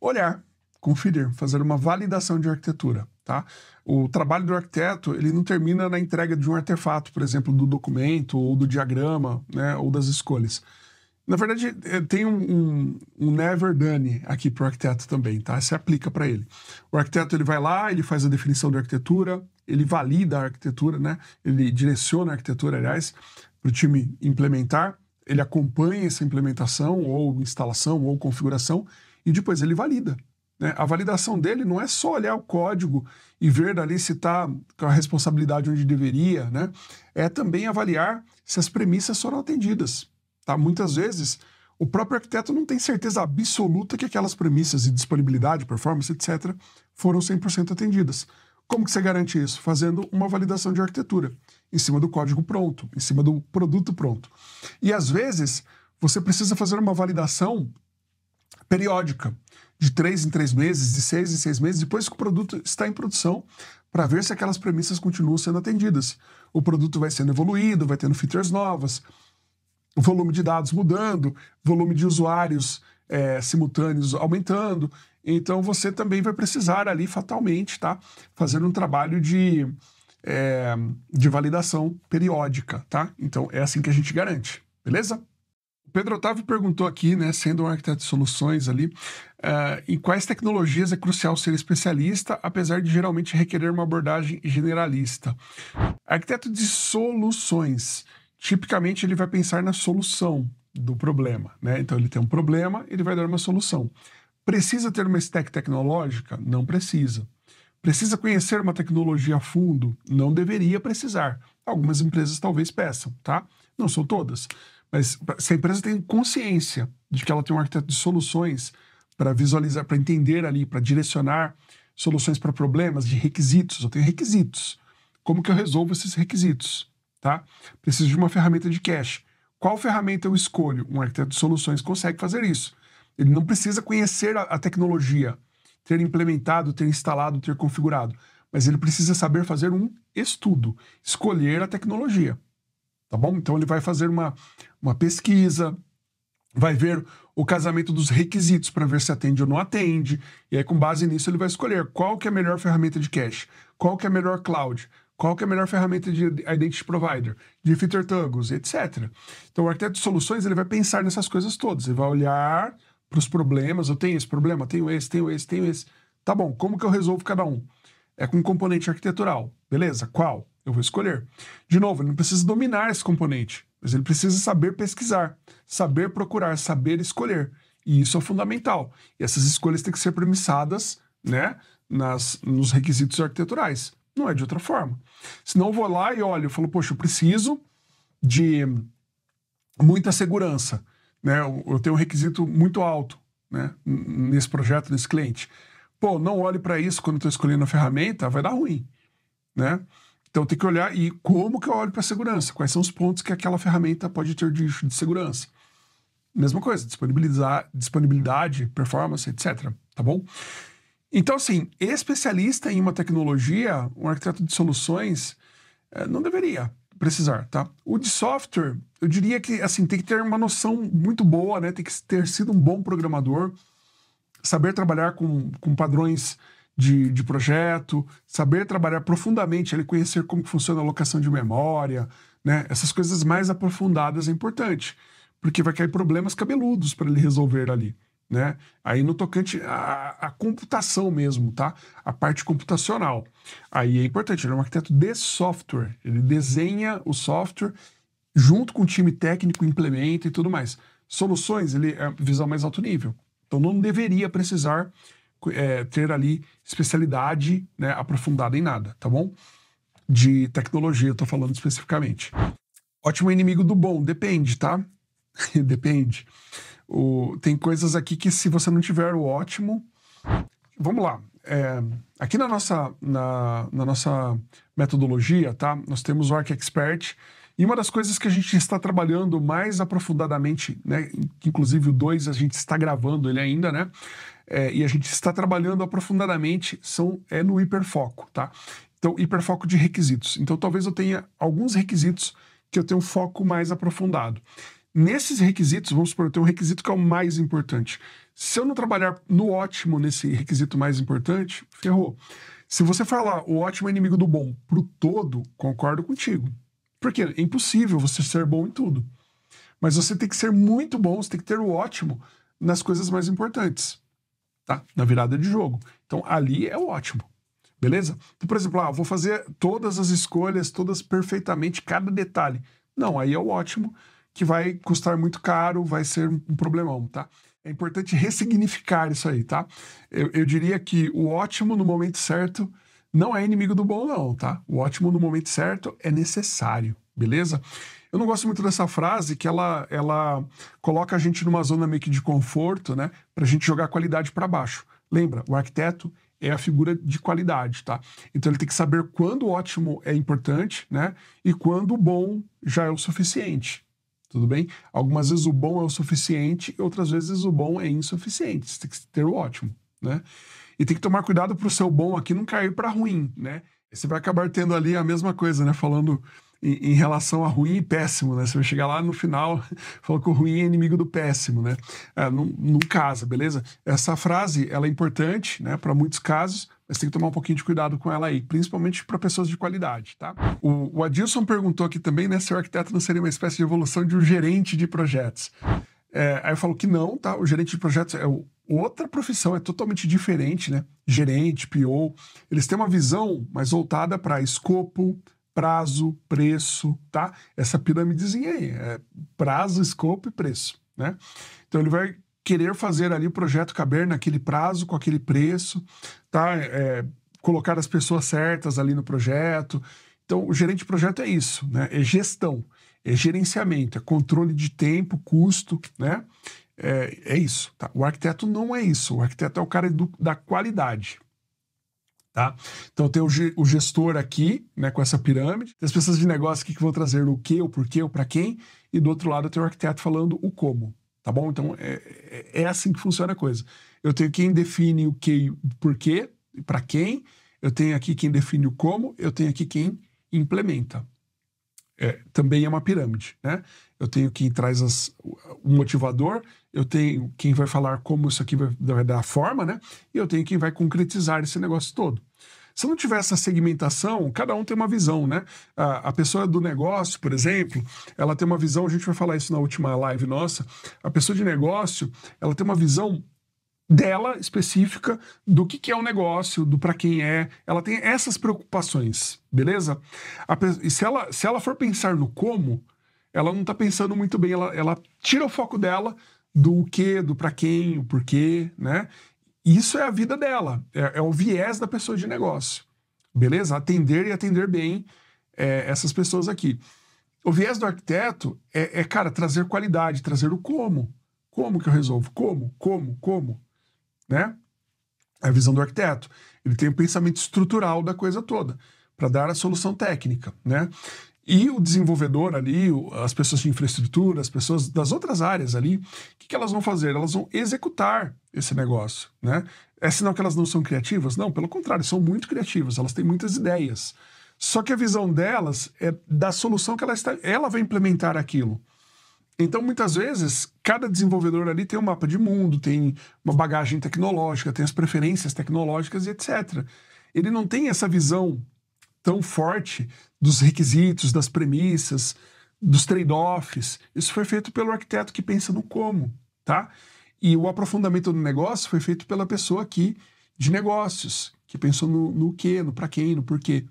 Olhar, conferir, fazer uma validação de arquitetura, tá? O trabalho do arquiteto, ele não termina na entrega de um artefato, por exemplo, do documento ou do diagrama, né, ou das escolhas. Na verdade, eh, tem um, um, um never done aqui para o arquiteto também, tá? Se aplica para ele. O arquiteto ele vai lá, ele faz a definição da arquitetura, ele valida a arquitetura, né? Ele direciona a arquitetura, aliás, para o time implementar. Ele acompanha essa implementação ou instalação ou configuração e depois ele valida. Né? A validação dele não é só olhar o código e ver dali se está com a responsabilidade onde deveria, né? É também avaliar se as premissas foram atendidas Tá? Muitas vezes, o próprio arquiteto não tem certeza absoluta que aquelas premissas de disponibilidade, performance, etc., foram 100% atendidas. Como que você garante isso? Fazendo uma validação de arquitetura, em cima do código pronto, em cima do produto pronto. E às vezes, você precisa fazer uma validação periódica, de três em três meses, de seis em seis meses, depois que o produto está em produção, para ver se aquelas premissas continuam sendo atendidas. O produto vai sendo evoluído, vai tendo features novas, volume de dados mudando, volume de usuários é, simultâneos aumentando. Então você também vai precisar ali fatalmente, tá? Fazer um trabalho de, é, de validação periódica, tá? Então é assim que a gente garante, beleza? Pedro Otávio perguntou aqui, né, sendo um arquiteto de soluções ali, uh, em quais tecnologias é crucial ser especialista, apesar de geralmente requerer uma abordagem generalista. Arquiteto de soluções tipicamente ele vai pensar na solução do problema. Né? Então ele tem um problema, ele vai dar uma solução. Precisa ter uma stack tecnológica? Não precisa. Precisa conhecer uma tecnologia a fundo? Não deveria precisar. Algumas empresas talvez peçam, tá? Não são todas. Mas se a empresa tem consciência de que ela tem um arquiteto de soluções para visualizar, para entender ali, para direcionar soluções para problemas de requisitos, eu tenho requisitos. Como que eu resolvo esses requisitos? Tá? Preciso de uma ferramenta de cache. Qual ferramenta eu escolho? Um arquiteto de soluções consegue fazer isso. Ele não precisa conhecer a, a tecnologia, ter implementado, ter instalado, ter configurado, mas ele precisa saber fazer um estudo, escolher a tecnologia. Tá bom? Então ele vai fazer uma, uma pesquisa, vai ver o casamento dos requisitos para ver se atende ou não atende, e aí com base nisso ele vai escolher qual que é a melhor ferramenta de cache, qual que é a melhor cloud, qual que é a melhor ferramenta de identity provider, de filter toggles, etc. Então, o arquiteto de soluções ele vai pensar nessas coisas todas. Ele vai olhar para os problemas. Eu tenho esse problema, tenho esse, tenho esse, tenho esse. Tá bom, como que eu resolvo cada um? É com um componente arquitetural. Beleza, qual? Eu vou escolher. De novo, ele não precisa dominar esse componente, mas ele precisa saber pesquisar, saber procurar, saber escolher. E isso é fundamental. E essas escolhas têm que ser premissadas né, nas, nos requisitos arquiteturais. Não é de outra forma. Senão eu vou lá e olho, eu falo, poxa, eu preciso de muita segurança. Né? Eu tenho um requisito muito alto né? nesse projeto, nesse cliente. Pô, não olhe para isso quando estou escolhendo a ferramenta, vai dar ruim. Né? Então tem que olhar e como que eu olho para a segurança? Quais são os pontos que aquela ferramenta pode ter de, de segurança? Mesma coisa, disponibilizar, disponibilidade, performance, etc. Tá bom? Então, assim, especialista em uma tecnologia, um arquiteto de soluções, eh, não deveria precisar, tá? O de software, eu diria que, assim, tem que ter uma noção muito boa, né? Tem que ter sido um bom programador, saber trabalhar com, com padrões de, de projeto, saber trabalhar profundamente, ele conhecer como funciona a locação de memória, né? Essas coisas mais aprofundadas é importante, porque vai cair problemas cabeludos para ele resolver ali. Né? Aí no tocante a, a, computação mesmo, tá? A parte computacional. Aí é importante, ele é um arquiteto de software, ele desenha o software junto com o time técnico, implementa e tudo mais. Soluções, ele é visão mais alto nível. Então não deveria precisar é, ter ali especialidade né, aprofundada em nada, tá bom? De tecnologia, eu tô falando especificamente. Ótimo inimigo do bom, depende, tá? depende. O, tem coisas aqui que se você não tiver o ótimo... Vamos lá. É, aqui na nossa, na, na, nossa metodologia, tá? Nós temos o Arc Expert. E uma das coisas que a gente está trabalhando mais aprofundadamente, né? Inclusive o 2 a gente está gravando ele ainda, né? É, e a gente está trabalhando aprofundadamente são, é no hiperfoco, tá? Então, hiperfoco de requisitos. Então, talvez eu tenha alguns requisitos que eu tenho um foco mais aprofundado. Nesses requisitos, vamos supor, tenho um requisito que é o mais importante. Se eu não trabalhar no ótimo nesse requisito mais importante, ferrou. Se você falar o ótimo é inimigo do bom pro todo, concordo contigo. Porque é impossível você ser bom em tudo. Mas você tem que ser muito bom, você tem que ter o ótimo nas coisas mais importantes, tá? Na virada de jogo. Então ali é o ótimo. Beleza? Então, por exemplo, ah, vou fazer todas as escolhas, todas perfeitamente, cada detalhe. Não, aí é o ótimo que vai custar muito caro, vai ser um problemão, tá? É importante ressignificar isso aí, tá? Eu, eu diria que o ótimo no momento certo não é inimigo do bom, não, tá? O ótimo no momento certo é necessário, beleza? Eu não gosto muito dessa frase que ela, ela coloca a gente numa zona meio que de conforto, né? Pra gente jogar a qualidade para baixo. Lembra, o arquiteto é a figura de qualidade, tá? Então ele tem que saber quando o ótimo é importante, né? E quando o bom já é o suficiente, tudo bem? Algumas vezes o bom é o suficiente, outras vezes o bom é insuficiente. Você tem que ter o ótimo, né? E tem que tomar cuidado para o seu bom aqui não cair para ruim, né? Você vai acabar tendo ali a mesma coisa, né? Falando em, em, relação a ruim e péssimo, né? Você vai chegar lá no final, falou que o ruim é inimigo do péssimo, né? É, não, não casa, beleza? Essa frase, ela é importante, né? Para muitos casos, mas tem que tomar um pouquinho de cuidado com ela aí, principalmente para pessoas de qualidade, tá? O, o, Adilson perguntou aqui também, né, se o arquiteto não seria uma espécie de evolução de um gerente de projetos. É, aí eu falo que não, tá? O gerente de projetos é outra profissão, é totalmente diferente, né? Gerente, PO, eles têm uma visão mais voltada para escopo, prazo, preço, tá? Essa pirâmidezinha aí, é prazo, escopo e preço, né? Então ele vai querer fazer ali o projeto caber naquele prazo, com aquele preço, tá? É, colocar as pessoas certas ali no projeto. Então, o gerente de projeto é isso, né? É gestão, é gerenciamento, é controle de tempo, custo, né? É, é isso. Tá? O arquiteto não é isso. O arquiteto é o cara do, da qualidade. Tá? Então tem o, o, gestor aqui, né, com essa pirâmide, tem as pessoas de negócio aqui que vão trazer o que, o porquê, o para quem, e do outro lado tem o arquiteto falando o como, tá bom? Então é, é, é assim que funciona a coisa eu tenho quem define o que, por quê, para quem, eu tenho aqui quem define o como, eu tenho aqui quem implementa. É, também é uma pirâmide, né? Eu tenho quem traz as, o motivador, eu tenho quem vai falar como isso aqui vai, vai dar a forma, né? E eu tenho quem vai concretizar esse negócio todo. Se não tiver essa segmentação, cada um tem uma visão, né? A, a, pessoa do negócio, por exemplo, ela tem uma visão, a gente vai falar isso na última live nossa, a pessoa de negócio, ela tem uma visão dela específica, do que, que é o negócio, do para quem é. Ela tem essas preocupações, beleza? A, e se ela, se ela for pensar no como, ela não está pensando muito bem, ela, ela tira o foco dela do que, do para quem, o porquê, né? Isso é a vida dela, é, é, o viés da pessoa de negócio, beleza? Atender e atender bem é, essas pessoas aqui. O viés do arquiteto é, é, cara, trazer qualidade, trazer o como. Como que eu resolvo? Como? Como? Como? né? a visão do arquiteto. Ele tem o pensamento estrutural da coisa toda para dar a solução técnica, né? E o desenvolvedor ali, as pessoas de infraestrutura, as pessoas das outras áreas ali, o que, que elas vão fazer? Elas vão executar esse negócio, né? É sinal que elas não são criativas? Não, pelo contrário, são muito criativas, elas têm muitas ideias. Só que a visão delas é da solução que ela, está, ela vai implementar aquilo. Então, muitas vezes, cada desenvolvedor ali tem um mapa de mundo, tem uma bagagem tecnológica, tem as preferências tecnológicas e etc. Ele não tem essa visão tão forte dos requisitos, das premissas, dos trade-offs. Isso foi feito pelo arquiteto que pensa no como, tá? E o aprofundamento do negócio foi feito pela pessoa aqui de negócios, que pensou no, no que, no para quem, no porquê.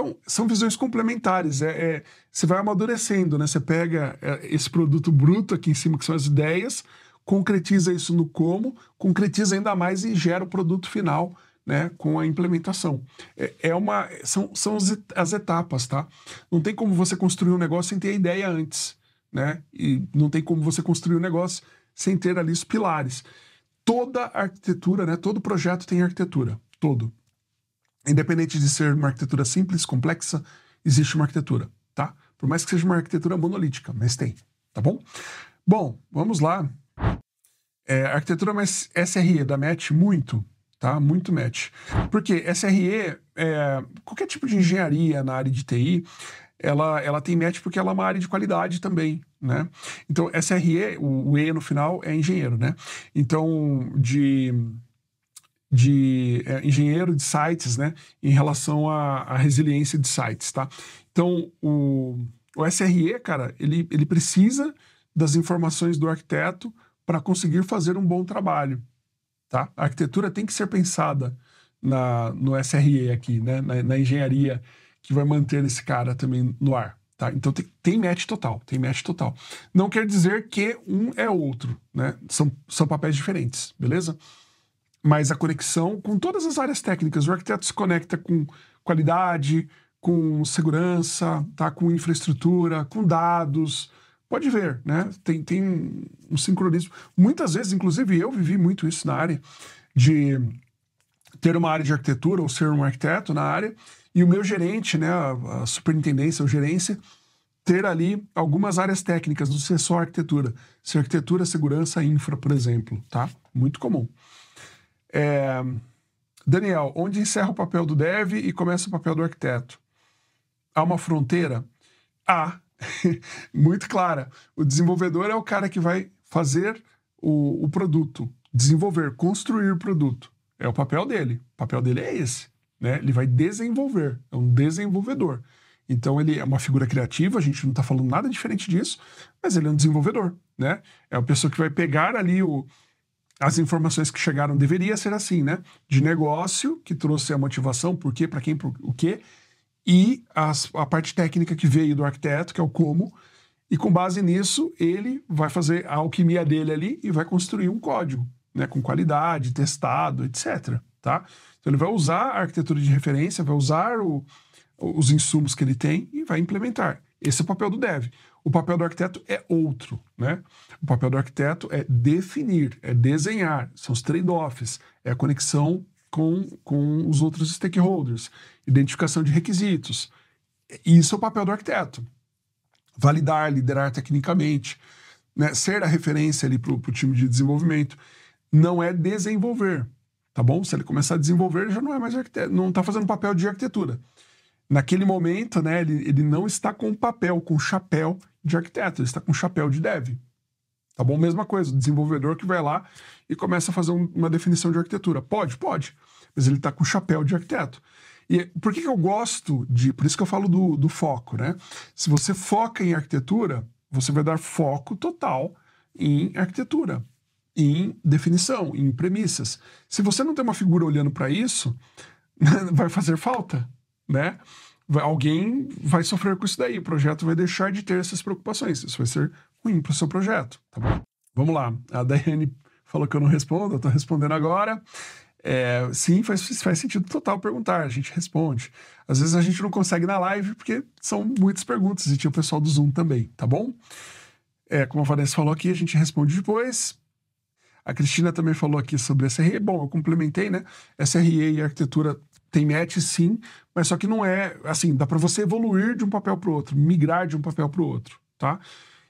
Então, são visões complementares. É, é, você vai amadurecendo, né? Você pega é, esse produto bruto aqui em cima, que são as ideias, concretiza isso no como, concretiza ainda mais e gera o produto final, né? Com a implementação. É, é uma... São, são as etapas, tá? Não tem como você construir um negócio sem ter a ideia antes, né? E não tem como você construir um negócio sem ter ali os pilares. Toda arquitetura, né? Todo projeto tem arquitetura. Todo. Independente de ser uma arquitetura simples, complexa, existe uma arquitetura, tá? Por mais que seja uma arquitetura monolítica, mas tem, tá bom? Bom, vamos lá. É, arquitetura mais SRE da MET, muito, tá? Muito match. Porque SRE, é, qualquer tipo de engenharia na área de TI, ela, ela tem match porque ela é uma área de qualidade também, né? Então, SRE, o, o E no final é engenheiro, né? Então, de de é, engenheiro de sites, né, em relação à, à resiliência de sites, tá? Então, o, o SRE, cara, ele, ele precisa das informações do arquiteto para conseguir fazer um bom trabalho, tá? A arquitetura tem que ser pensada na, no SRE aqui, né, na, na engenharia que vai manter esse cara também no ar, Tá, então tem, tem match total, tem match total. Não quer dizer que um é outro, né? São, são papéis diferentes, beleza? mas a conexão com todas as áreas técnicas. O arquiteto se conecta com qualidade, com segurança, tá? com infraestrutura, com dados. Pode ver, né? Tem, tem um, sincronismo. Muitas vezes, inclusive eu vivi muito isso na área, de ter uma área de arquitetura ou ser um arquiteto na área, e o meu gerente, né, a, a superintendência ou gerência, ter ali algumas áreas técnicas, não ser só arquitetura. Ser arquitetura, segurança, infra, por exemplo, tá? Muito comum. É... Daniel, onde encerra o papel do dev e começa o papel do arquiteto? Há uma fronteira? Há, muito clara. O desenvolvedor é o cara que vai fazer o, o produto, desenvolver, construir o produto. É o papel dele. O papel dele é esse. Né? Ele vai desenvolver, é um desenvolvedor. Então ele é uma figura criativa, a gente não está falando nada diferente disso, mas ele é um desenvolvedor, né? É a pessoa que vai pegar ali o, as informações que chegaram deveria ser assim, né? De negócio, que trouxe a motivação, por quê, para quem, por, o quê, e as, a parte técnica que veio do arquiteto, que é o como, e com base nisso, ele vai fazer a alquimia dele ali e vai construir um código, né? Com qualidade, testado, etc. Tá? Então ele vai usar a arquitetura de referência, vai usar o, os insumos que ele tem e vai implementar. Esse é o papel do dev. O papel do arquiteto é outro, né? O papel do arquiteto é definir, é desenhar, são os trade-offs, é a conexão com, com os outros stakeholders, identificação de requisitos. Isso é o papel do arquiteto. Validar, liderar tecnicamente, né? ser a referência ali para o time de desenvolvimento. Não é desenvolver, tá bom? Se ele começar a desenvolver, já não é mais arquiteto, não está fazendo papel de arquitetura. Naquele momento, né, ele, ele não está com o papel, com o chapéu de arquiteto, ele está com o chapéu de dev. Tá bom? Mesma coisa, desenvolvedor que vai lá e começa a fazer um, uma definição de arquitetura. Pode, pode, mas ele está com o chapéu de arquiteto. E por que, que eu gosto de. Por isso que eu falo do, do foco, né? Se você foca em arquitetura, você vai dar foco total em arquitetura, em definição, em premissas. Se você não tem uma figura olhando para isso, vai fazer falta né? alguém vai sofrer com isso daí. O projeto vai deixar de ter essas preocupações. Isso vai ser ruim para o seu projeto, tá bom? Vamos lá. A Daiane falou que eu não respondo, eu estou respondendo agora. É, sim, faz, faz sentido total perguntar, a gente responde. Às vezes a gente não consegue na live porque são muitas perguntas e tinha o pessoal do Zoom também, tá bom? É, como a Vanessa falou aqui, a gente responde depois. A Cristina também falou aqui sobre SRE. Bom, eu complementei, né? SRE e arquitetura tem match sim, mas só que não é assim, dá para você evoluir de um papel para outro, migrar de um papel para o outro, tá?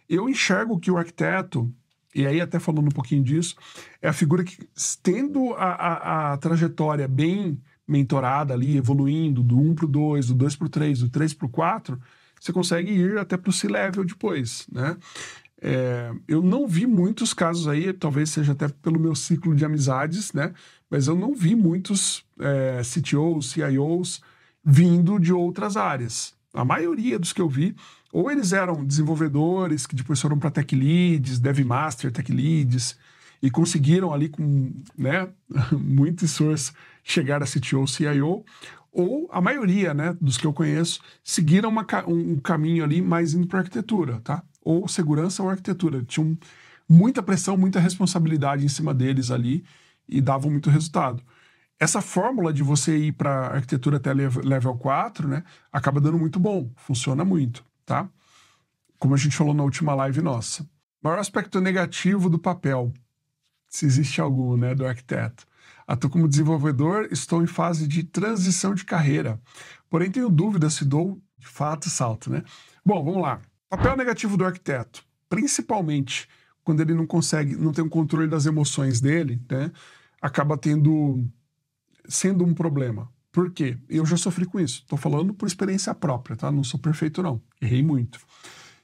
Eu enxergo que o arquiteto, e aí até falando um pouquinho disso, é a figura que, tendo a, a, a trajetória bem mentorada ali, evoluindo do 1 para o 2, do 2 para o 3, do 3 para o 4, você consegue ir até para o C-level depois, né? É, eu não vi muitos casos aí, talvez seja até pelo meu ciclo de amizades, né? Mas eu não vi muitos é, CTOs, CIOs vindo de outras áreas. A maioria dos que eu vi, ou eles eram desenvolvedores que depois foram para tech leads, dev master, tech leads, e conseguiram ali com né, muito esforço chegar a CTO, CIO, ou a maioria né, dos que eu conheço seguiram uma, um, um caminho ali mais indo para arquitetura, tá? ou segurança ou arquitetura. Tinham muita pressão, muita responsabilidade em cima deles ali e davam muito resultado. Essa fórmula de você ir para arquitetura até level 4, né, acaba dando muito bom, funciona muito, tá? Como a gente falou na última live nossa. maior aspecto negativo do papel, se existe algum, né, do arquiteto. Atuo como desenvolvedor, estou em fase de transição de carreira. Porém, tenho dúvida se dou de fato salto, né? Bom, vamos lá. Papel negativo do arquiteto, principalmente quando ele não consegue, não tem o controle das emoções dele, né? Acaba tendo sendo um problema. Por quê? Eu já sofri com isso. Estou falando por experiência própria, tá? Não sou perfeito não. Errei muito.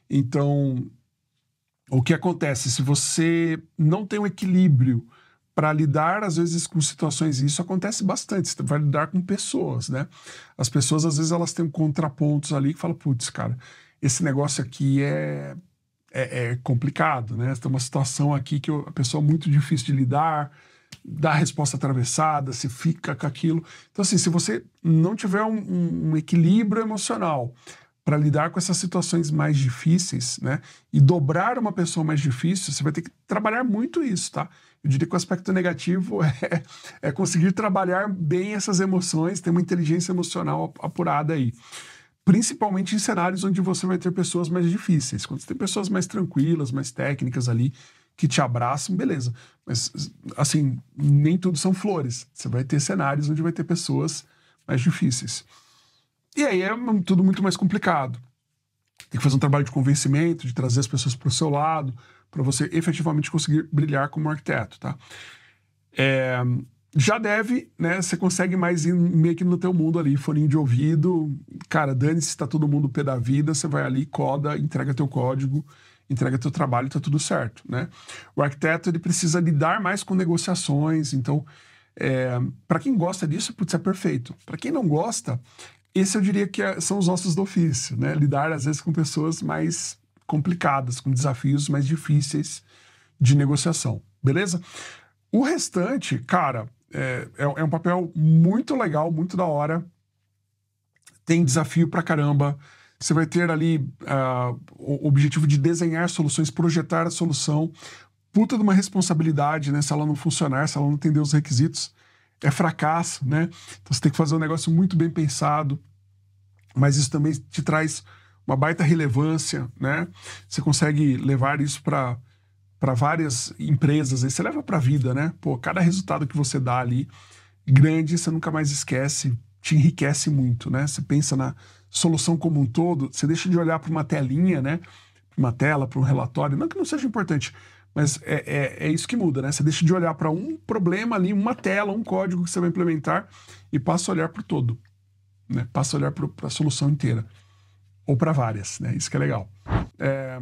Então, o que acontece se você não tem um equilíbrio para lidar às vezes com situações, e isso acontece bastante, você vai lidar com pessoas, né? As pessoas às vezes elas têm contrapontos ali que falam, putz, cara, esse negócio aqui é, é, é complicado, né? Tem uma situação aqui que eu, a pessoa é muito difícil de lidar, dá a resposta atravessada, se fica com aquilo. Então, assim, se você não tiver um, um, um equilíbrio emocional para lidar com essas situações mais difíceis, né? E dobrar uma pessoa mais difícil, você vai ter que trabalhar muito isso, tá? Eu diria que o aspecto negativo é, é conseguir trabalhar bem essas emoções, ter uma inteligência emocional apurada aí principalmente em cenários onde você vai ter pessoas mais difíceis. Quando você tem pessoas mais tranquilas, mais técnicas ali, que te abraçam, beleza. Mas, assim, nem tudo são flores. Você vai ter cenários onde vai ter pessoas mais difíceis. E aí é tudo muito mais complicado. Tem que fazer um trabalho de convencimento, de trazer as pessoas para o seu lado, para você efetivamente conseguir brilhar como arquiteto, tá? É, já deve, né? Você consegue mais ir meio que no teu mundo ali, foninho de ouvido. Cara, dane-se, tá todo mundo pé da vida, você vai ali, coda, entrega teu código, entrega teu trabalho, tá tudo certo, né? O arquiteto, ele precisa lidar mais com negociações, então, é, para quem gosta disso, putz, é perfeito. Para quem não gosta, esse eu diria que é, são os ossos do ofício, né? Lidar, às vezes, com pessoas mais complicadas, com desafios mais difíceis de negociação, beleza? O restante, cara, é, é, é, um papel muito legal, muito da hora. Tem desafio pra caramba. Você vai ter ali uh, o objetivo de desenhar soluções, projetar a solução. Puta de uma responsabilidade, né? Se ela não funcionar, se ela não atender os requisitos, é fracasso, né? Então você tem que fazer um negócio muito bem pensado. Mas isso também te traz uma baita relevância, né? Você consegue levar isso para para várias empresas, aí você leva para a vida, né? Pô, cada resultado que você dá ali grande, você nunca mais esquece, te enriquece muito, né? Você pensa na solução como um todo, você deixa de olhar para uma telinha, né? Uma tela, para um relatório, não que não seja importante, mas é, é, é, isso que muda, né? Você deixa de olhar para um problema ali, uma tela, um código que você vai implementar e passa a olhar para o todo, né? Passa a olhar para a solução inteira ou para várias, né? Isso que é legal. É,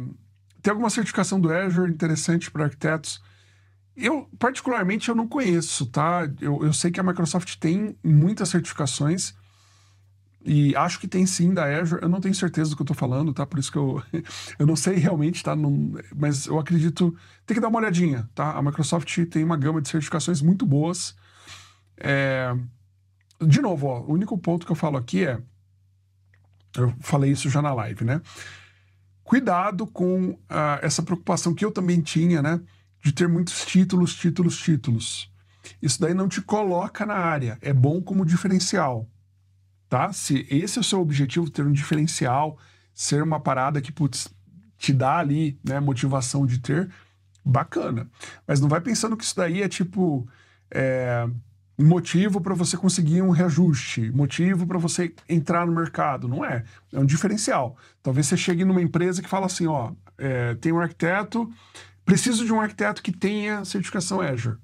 tem alguma certificação do Azure interessante para arquitetos? Eu, particularmente, eu não conheço, tá? Eu, eu sei que a Microsoft tem muitas certificações e acho que tem sim da Azure. Eu não tenho certeza do que eu estou falando, tá? Por isso que eu, eu não sei realmente, tá? Não, mas eu acredito... Tem que dar uma olhadinha, tá? A Microsoft tem uma gama de certificações muito boas. É... De novo, ó, o único ponto que eu falo aqui é... Eu falei isso já na live, né? cuidado com uh, essa preocupação que eu também tinha, né? De ter muitos títulos, títulos, títulos. Isso daí não te coloca na área, é bom como diferencial, tá? Se esse é o seu objetivo, ter um diferencial, ser uma parada que, putz, te dá ali, né, motivação de ter, bacana. Mas não vai pensando que isso daí é tipo. É motivo para você conseguir um reajuste, motivo para você entrar no mercado. Não é. É um diferencial. Talvez você chegue numa empresa que fala assim: ó, é, tem um arquiteto, preciso de um arquiteto que tenha certificação Azure.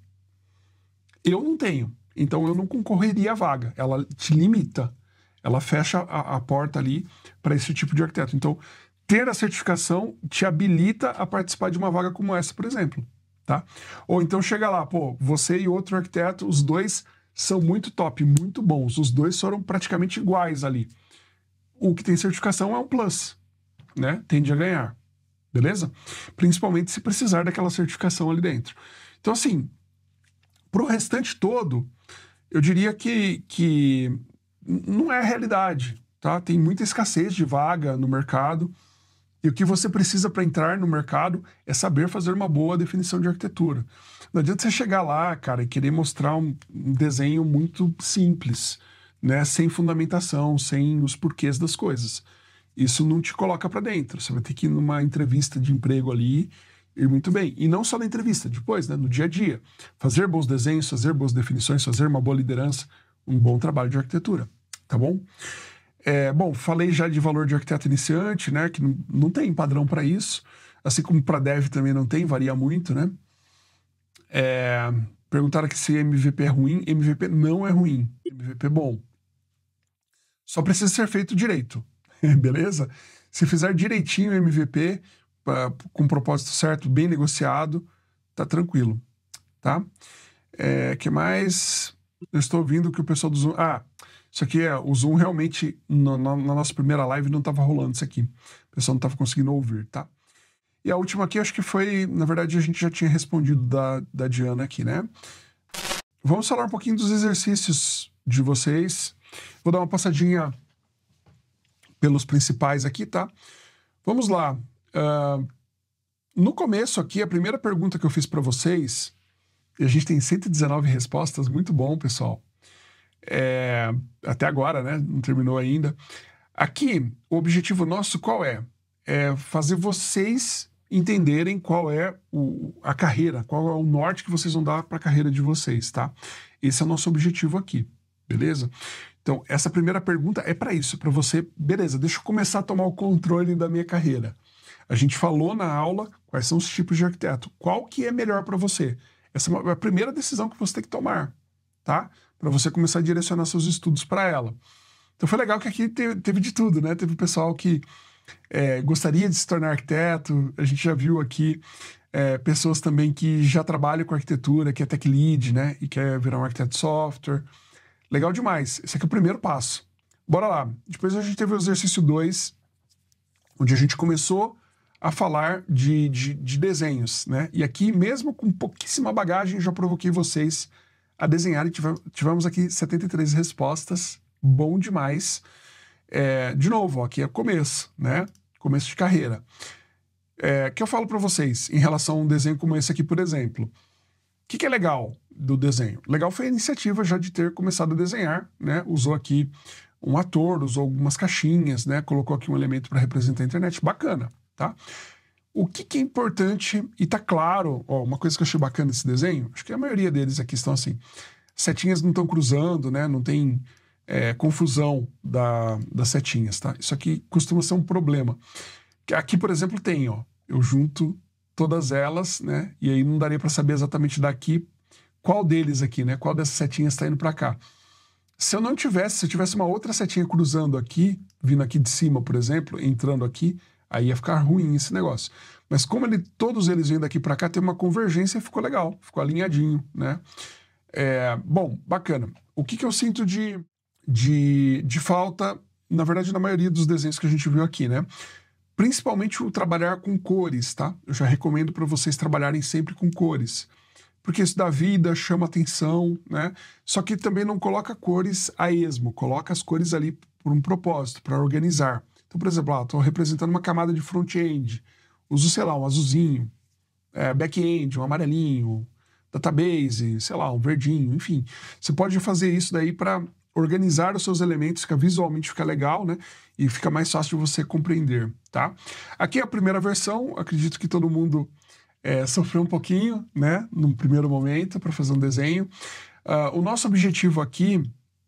Eu não tenho. Então eu não concorreria à vaga. Ela te limita. Ela fecha a, a porta ali para esse tipo de arquiteto. Então, ter a certificação te habilita a participar de uma vaga como essa, por exemplo tá? Ou então chega lá, pô, você e outro arquiteto, os dois são muito top, muito bons, os dois foram praticamente iguais ali. O que tem certificação é um plus, né? Tende a ganhar, beleza? Principalmente se precisar daquela certificação ali dentro. Então, assim, pro restante todo, eu diria que, que não é a realidade, tá? Tem muita escassez de vaga no mercado. E o que você precisa para entrar no mercado é saber fazer uma boa definição de arquitetura. Não adianta você chegar lá, cara, e querer mostrar um, um desenho muito simples, né, sem fundamentação, sem os porquês das coisas. Isso não te coloca para dentro. Você vai ter que ir numa entrevista de emprego ali e muito bem. E não só na entrevista, depois, né, no dia a dia. Fazer bons desenhos, fazer boas definições, fazer uma boa liderança, um bom trabalho de arquitetura, tá bom? É, bom, falei já de valor de arquiteto iniciante, né? Que não, tem padrão para isso, assim como para dev também não tem, varia muito, né? É, perguntaram que se MVP é ruim, MVP não é ruim, MVP é bom. Só precisa ser feito direito, beleza? Se fizer direitinho o MVP, pra, com propósito certo, bem negociado, tá tranquilo, tá? É, que mais? Eu estou ouvindo que o pessoal do Zoom... Ah, isso aqui é, o Zoom realmente, na, na nossa primeira live, não estava rolando isso aqui. O pessoal não estava conseguindo ouvir, tá? E a última aqui, acho que foi, na verdade, a gente já tinha respondido da, da Diana aqui, né? Vamos falar um pouquinho dos exercícios de vocês. Vou dar uma passadinha pelos principais aqui, tá? Vamos lá. Uh, no começo aqui, a primeira pergunta que eu fiz para vocês, e a gente tem 119 respostas, muito bom, pessoal é, até agora, né? Não terminou ainda. Aqui, o objetivo nosso qual é? É fazer vocês entenderem qual é o, a carreira, qual é o norte que vocês vão dar para a carreira de vocês, tá? Esse é o nosso objetivo aqui, beleza? Então, essa primeira pergunta é para isso, é para você, beleza, deixa eu começar a tomar o controle da minha carreira. A gente falou na aula quais são os tipos de arquiteto, qual que é melhor para você? Essa é, é a primeira decisão que você tem que tomar, tá? para você começar a direcionar seus estudos para ela. Então foi legal que aqui teve, teve de tudo, né? Teve pessoal que é, gostaria de se tornar arquiteto, a gente já viu aqui é, pessoas também que já trabalham com arquitetura, que é tech lead, né? E quer virar um arquiteto de software. Legal demais. Esse aqui é o primeiro passo. Bora lá. Depois a gente teve o exercício 2, onde a gente começou a falar de, de, de, desenhos, né? E aqui, mesmo com pouquíssima bagagem, já provoquei vocês a desenhar e tivemos aqui 73 respostas, bom demais. É, de novo, aqui é começo, né? Começo de carreira. É, que eu falo para vocês em relação a um desenho como esse aqui, por exemplo. O que, que, é legal do desenho? Legal foi a iniciativa já de ter começado a desenhar, né? Usou aqui um ator, usou algumas caixinhas, né? Colocou aqui um elemento para representar a internet, bacana, tá? o que, que é importante e tá claro, ó, uma coisa que eu achei bacana nesse desenho, acho que a maioria deles aqui estão assim, setinhas não estão cruzando, né? Não tem é, confusão da, das setinhas, tá? Isso aqui costuma ser um problema. Aqui, por exemplo, tem, ó, eu junto todas elas, né? E aí não daria para saber exatamente daqui qual deles aqui, né? Qual dessas setinhas está indo para cá. Se eu não tivesse, se eu tivesse uma outra setinha cruzando aqui, vindo aqui de cima, por exemplo, entrando aqui, Aí ia ficar ruim esse negócio. Mas como ele, todos eles vêm daqui para cá, tem uma convergência, ficou legal, ficou alinhadinho, né? É, bom, bacana. O que, que eu sinto de, de, de falta, na verdade, na maioria dos desenhos que a gente viu aqui, né? Principalmente o trabalhar com cores, tá? Eu já recomendo para vocês trabalharem sempre com cores. Porque isso dá vida, chama atenção, né? Só que também não coloca cores a esmo, coloca as cores ali por um propósito, para organizar. Então, por exemplo, estou ah, representando uma camada de front-end, uso, sei lá, um azulzinho, é, back-end, um amarelinho, database, sei lá, um verdinho, enfim. Você pode fazer isso daí para organizar os seus elementos, fica visualmente fica legal, né? E fica mais fácil de você compreender, tá? Aqui é a primeira versão, acredito que todo mundo é, sofreu um pouquinho, né? no primeiro momento para fazer um desenho. Uh, o nosso objetivo aqui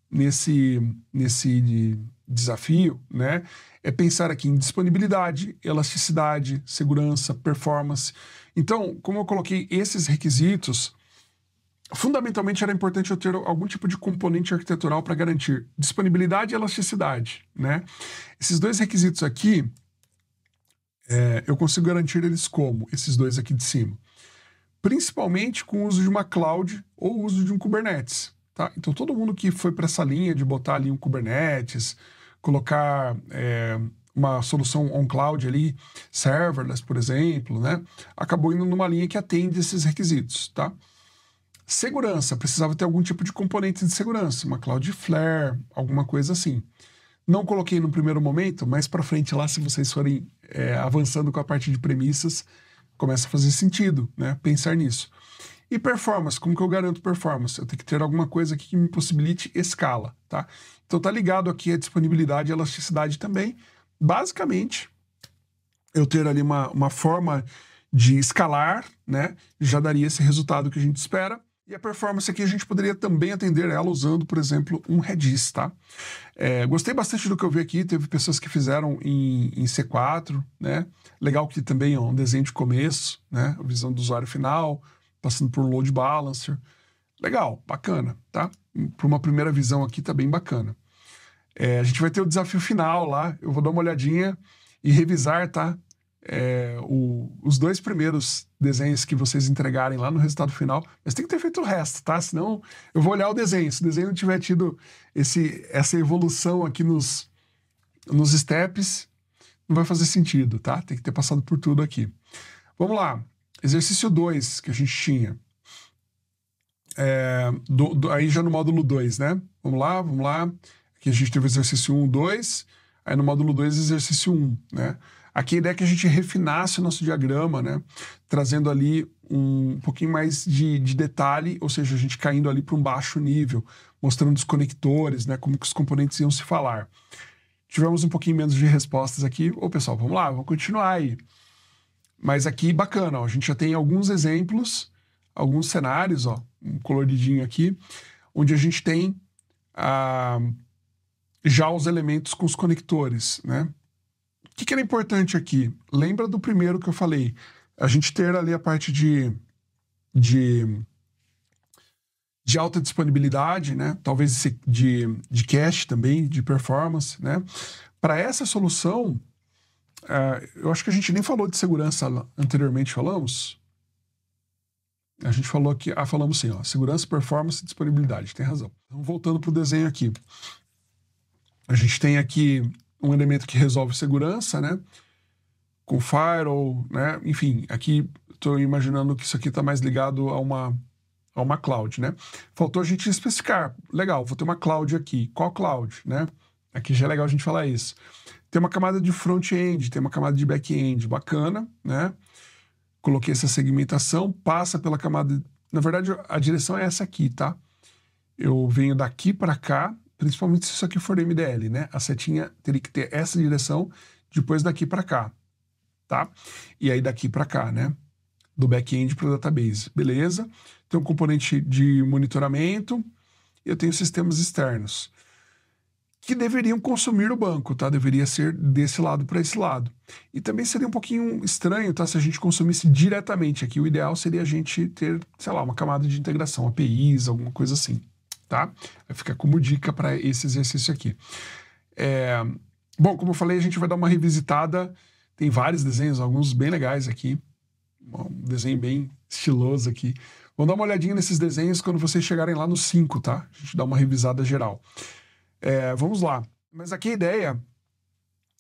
nesse nesse desafio, né? É pensar aqui em disponibilidade, elasticidade, segurança, performance. Então, como eu coloquei esses requisitos, fundamentalmente era importante eu ter algum tipo de componente arquitetural para garantir disponibilidade e elasticidade, né? Esses dois requisitos aqui, é, eu consigo garantir eles como? Esses dois aqui de cima. Principalmente com o uso de uma cloud ou uso de um Kubernetes, tá? Então, todo mundo que foi para essa linha de botar ali um Kubernetes, colocar é, uma solução on-cloud ali, serverless, por exemplo, né? Acabou indo numa linha que atende esses requisitos, tá? Segurança, precisava ter algum tipo de componente de segurança, uma Cloudflare, alguma coisa assim. Não coloquei no primeiro momento, mas para frente lá, se vocês forem é, avançando com a parte de premissas, começa a fazer sentido, né? Pensar nisso. E performance, como que eu garanto performance? Eu tenho que ter alguma coisa aqui que me possibilite escala, tá? Então tá ligado aqui a disponibilidade e elasticidade também. Basicamente, eu ter ali uma, uma forma de escalar, né, já daria esse resultado que a gente espera. E a performance aqui a gente poderia também atender ela usando, por exemplo, um Redis, tá? É, gostei bastante do que eu vi aqui, teve pessoas que fizeram em, em C4, né? Legal que também é um desenho de começo, né? A visão do usuário final, passando por load balancer. Legal, bacana, tá? Para uma primeira visão aqui tá bem bacana. É, a gente vai ter o desafio final lá. Eu vou dar uma olhadinha e revisar, tá? É, o, os dois primeiros desenhos que vocês entregarem lá no resultado final, mas tem que ter feito o resto, tá? Senão eu vou olhar o desenho. Se o desenho não tiver tido esse, essa evolução aqui nos, nos steps, não vai fazer sentido, tá? Tem que ter passado por tudo aqui. Vamos lá. Exercício 2 que a gente tinha. É, do, do, aí já no módulo 2, né? Vamos lá, vamos lá que a gente teve exercício 1, 2, aí no módulo 2, exercício 1, né? Aqui a ideia é que a gente refinasse o nosso diagrama, né? Trazendo ali um pouquinho mais de, de detalhe, ou seja, a gente caindo ali para um baixo nível, mostrando os conectores, né? Como que os componentes iam se falar. Tivemos um pouquinho menos de respostas aqui. Ô, pessoal, vamos lá, vamos continuar aí. Mas aqui, bacana, ó, a gente já tem alguns exemplos, alguns cenários, ó, um coloridinho aqui, onde a gente tem... Ah, já os elementos com os conectores, né? O que, que era importante aqui? Lembra do primeiro que eu falei? A gente ter ali a parte de, de, de alta disponibilidade, né? Talvez de, de cache também, de performance, né? Para essa solução, uh, eu acho que a gente nem falou de segurança anteriormente, falamos? A gente falou que ah, falamos sim, ó, segurança, performance e disponibilidade, tem razão. Então, voltando para o desenho aqui. A gente tem aqui um elemento que resolve segurança, né? Com firewall, né? Enfim, aqui estou imaginando que isso aqui está mais ligado a uma, a uma cloud, né? Faltou a gente especificar. Legal, vou ter uma cloud aqui. Qual cloud, né? Aqui já é legal a gente falar isso. Tem uma camada de front-end, tem uma camada de back-end, bacana, né? Coloquei essa segmentação, passa pela camada... Na verdade, a direção é essa aqui, tá? Eu venho daqui para cá principalmente se isso aqui for MDL, né? A setinha teria que ter essa direção depois daqui para cá, tá? E aí daqui para cá, né? Do back-end para o database, beleza? Tem um componente de monitoramento e eu tenho sistemas externos que deveriam consumir o banco, tá? Deveria ser desse lado para esse lado. E também seria um pouquinho estranho, tá? Se a gente consumisse diretamente aqui. O ideal seria a gente ter, sei lá, uma camada de integração, APIs, alguma coisa assim tá? Fica como dica para esse exercício aqui. É... Bom, como eu falei, a gente vai dar uma revisitada. Tem vários desenhos, alguns bem legais aqui. Um desenho bem estiloso aqui. vamos dar uma olhadinha nesses desenhos quando vocês chegarem lá no 5, tá? A gente dá uma revisada geral. É, vamos lá. Mas aqui a ideia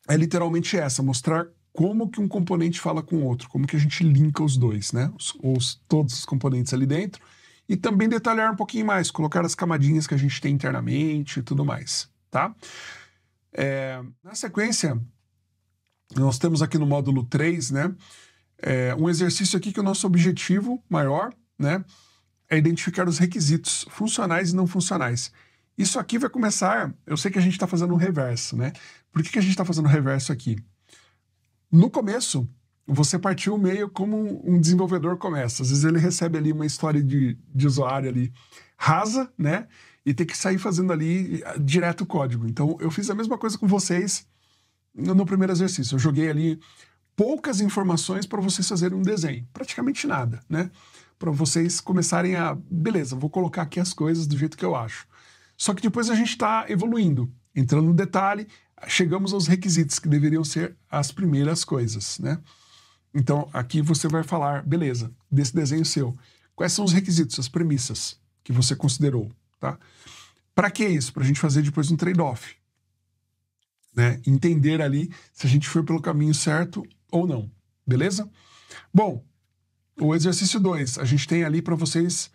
é literalmente essa, mostrar como que um componente fala com o outro, como que a gente linka os dois, né? Os, os todos os componentes ali dentro e também detalhar um pouquinho mais, colocar as camadinhas que a gente tem internamente e tudo mais, tá? É, na sequência, nós temos aqui no módulo 3, né, é, um exercício aqui que o nosso objetivo maior, né, é identificar os requisitos funcionais e não funcionais. Isso aqui vai começar, eu sei que a gente está fazendo um reverso, né? Por que, que a gente está fazendo um reverso aqui? No começo, você partiu o meio como um desenvolvedor começa. Às vezes ele recebe ali uma história de, de usuário ali rasa, né? E tem que sair fazendo ali eh, direto o código. Então, eu fiz a mesma coisa com vocês no primeiro exercício. Eu joguei ali poucas informações para vocês fazerem um desenho. Praticamente nada, né? Para vocês começarem a... Beleza, vou colocar aqui as coisas do jeito que eu acho. Só que depois a gente está evoluindo, entrando no detalhe, chegamos aos requisitos que deveriam ser as primeiras coisas, né? Então, aqui você vai falar, beleza, desse desenho seu. Quais são os requisitos, as premissas que você considerou, tá? Para que isso? Para a gente fazer depois um trade-off. Né? Entender ali se a gente foi pelo caminho certo ou não, beleza? Bom, o exercício 2, a gente tem ali para vocês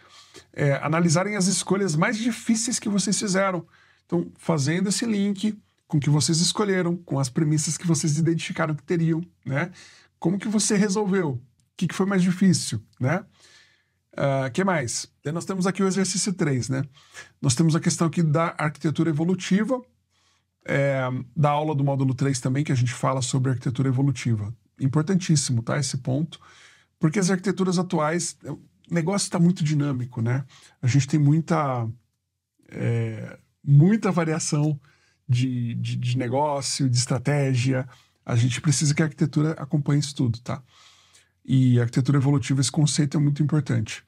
é, analisarem as escolhas mais difíceis que vocês fizeram. Então, fazendo esse link com o que vocês escolheram, com as premissas que vocês identificaram que teriam, né? Como que você resolveu? O que, que foi mais difícil, né? O uh, ah, que mais? nós temos aqui o exercício 3, né? Nós temos a questão aqui da arquitetura evolutiva, é, da aula do módulo 3 também, que a gente fala sobre arquitetura evolutiva. Importantíssimo, tá? Esse ponto. Porque as arquiteturas atuais, é, o negócio está muito dinâmico, né? A gente tem muita, é, muita variação de, de, de negócio, de estratégia, a gente precisa que a arquitetura acompanhe isso tudo, tá? E arquitetura evolutiva, esse conceito é muito importante.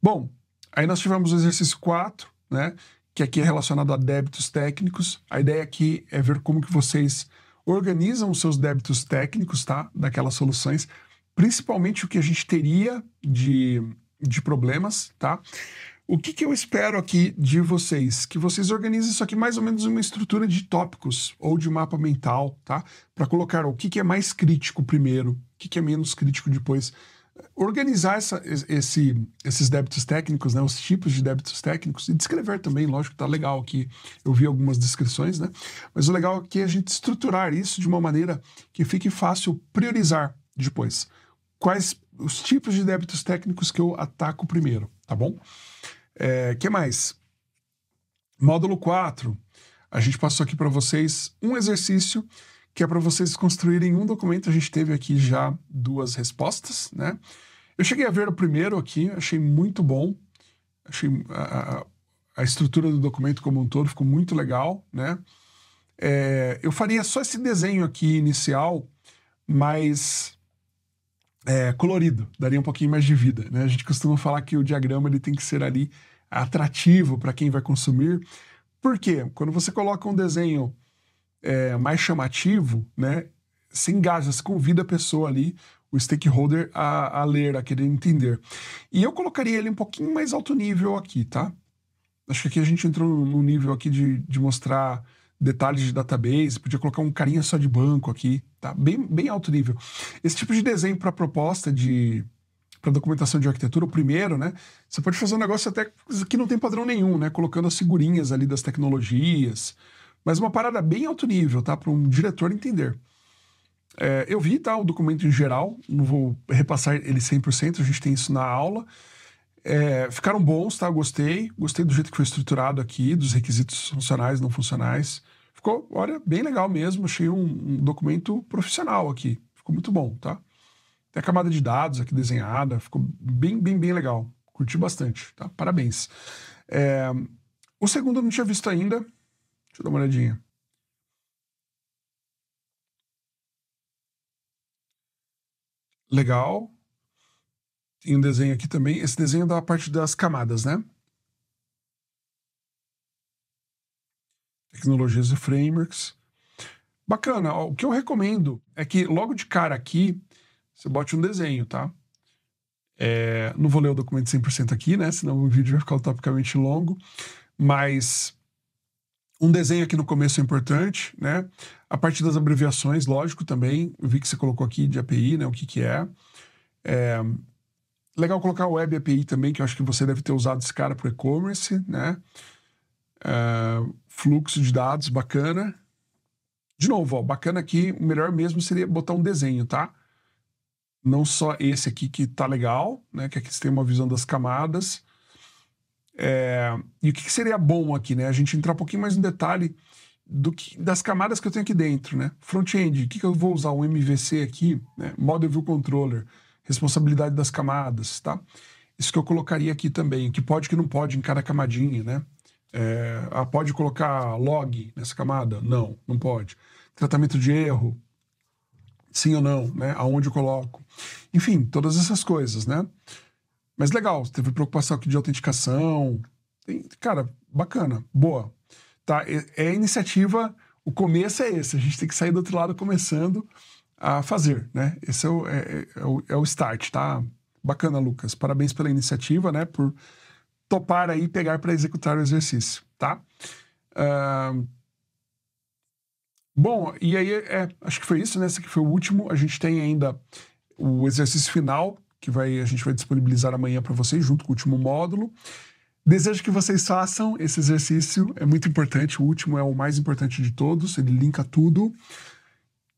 Bom, aí nós tivemos o exercício 4, né? Que aqui é relacionado a débitos técnicos. A ideia aqui é ver como que vocês organizam os seus débitos técnicos, tá? Daquelas soluções, principalmente o que a gente teria de, de problemas, tá? O que, que eu espero aqui de vocês? Que vocês organizem isso aqui mais ou menos uma estrutura de tópicos ou de mapa mental, tá? Para colocar o que, que é mais crítico primeiro, o que, que é menos crítico depois organizar essa, esse, esses débitos técnicos, né, os tipos de débitos técnicos e descrever também, lógico, tá legal aqui. Eu vi algumas descrições, né? Mas o legal aqui é a gente estruturar isso de uma maneira que fique fácil priorizar depois. Quais os tipos de débitos técnicos que eu ataco primeiro, tá bom? É, que mais? Módulo 4. A gente passou aqui para vocês um exercício que é para vocês construírem um documento. A gente teve aqui já duas respostas, né? Eu cheguei a ver o primeiro aqui, achei muito bom. Achei a, a estrutura do documento como um todo ficou muito legal, né? É, eu faria só esse desenho aqui inicial, mas é, colorido, daria um pouquinho mais de vida. Né? A gente costuma falar que o diagrama ele tem que ser ali atrativo para quem vai consumir. Por quê? Quando você coloca um desenho é, mais chamativo, né, se engaja, se convida a pessoa ali, o stakeholder, a, a, ler, a querer entender. E eu colocaria ele um pouquinho mais alto nível aqui, tá? Acho que aqui a gente entrou no nível aqui de, de mostrar detalhes de database, podia colocar um carinha só de banco aqui, tá? Bem, bem alto nível. Esse tipo de desenho para proposta de para documentação de arquitetura, o primeiro, né? Você pode fazer um negócio até que não tem padrão nenhum, né? Colocando as figurinhas ali das tecnologias, mas uma parada bem alto nível, tá? Para um diretor entender. É, eu vi, tá? O documento em geral, não vou repassar ele 100%, a gente tem isso na aula. É, ficaram bons, tá? Gostei. Gostei do jeito que foi estruturado aqui, dos requisitos funcionais, não funcionais. Ficou, olha, bem legal mesmo. Achei um, um documento profissional aqui. Ficou muito bom, tá? Tem a camada de dados aqui desenhada. Ficou bem, bem, bem legal. Curti bastante, tá? Parabéns. É... O segundo eu não tinha visto ainda. Deixa eu dar uma olhadinha. Legal. Tem um desenho aqui também. Esse desenho é da parte das camadas, né? tecnologias e frameworks. Bacana, o que eu recomendo é que logo de cara aqui você bote um desenho, tá? É, não vou ler o documento 100% aqui, né? Senão o vídeo vai ficar utopicamente longo. Mas um desenho aqui no começo é importante, né? A parte das abreviações, lógico, também. Eu vi que você colocou aqui de API, né? O que, que é. é. Legal colocar o Web API também, que eu acho que você deve ter usado esse cara para o e-commerce, né? É, fluxo de dados bacana. De novo, ó, bacana aqui, o melhor mesmo seria botar um desenho, tá? Não só esse aqui que tá legal, né? Que aqui você tem uma visão das camadas. É... E o que, que, seria bom aqui, né? A gente entrar um pouquinho mais no detalhe do que, das camadas que eu tenho aqui dentro, né? Front-end, o que, que eu vou usar? Um MVC aqui, né? Model View Controller, responsabilidade das camadas, tá? Isso que eu colocaria aqui também, o que pode, o que não pode em cada camadinha, né? É, ah, pode colocar log nessa camada? Não, não pode. Tratamento de erro? Sim ou não, né? Aonde eu coloco? Enfim, todas essas coisas, né? Mas legal, teve preocupação aqui de autenticação. Tem, cara, bacana, boa. Tá, é, a é iniciativa, o começo é esse. A gente tem que sair do outro lado começando a fazer, né? Esse é o, é, é, é o, é o start, tá? Bacana, Lucas. Parabéns pela iniciativa, né? Por topar aí pegar para executar o exercício, tá? Uh, bom, e aí é, acho que foi isso, né? Esse aqui foi o último. A gente tem ainda o exercício final, que vai, a gente vai disponibilizar amanhã para vocês, junto com o último módulo. Desejo que vocês façam esse exercício, é muito importante. O último é o mais importante de todos, ele linka tudo.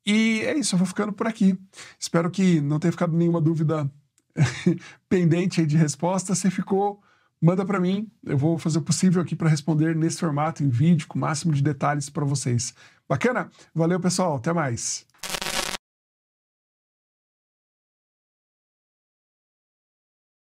E é isso, eu vou ficando por aqui. Espero que não tenha ficado nenhuma dúvida pendente de resposta. Se ficou, manda para mim. Eu vou fazer o possível aqui para responder nesse formato, em vídeo, com o máximo de detalhes para vocês. Bacana? Valeu, pessoal. Até mais.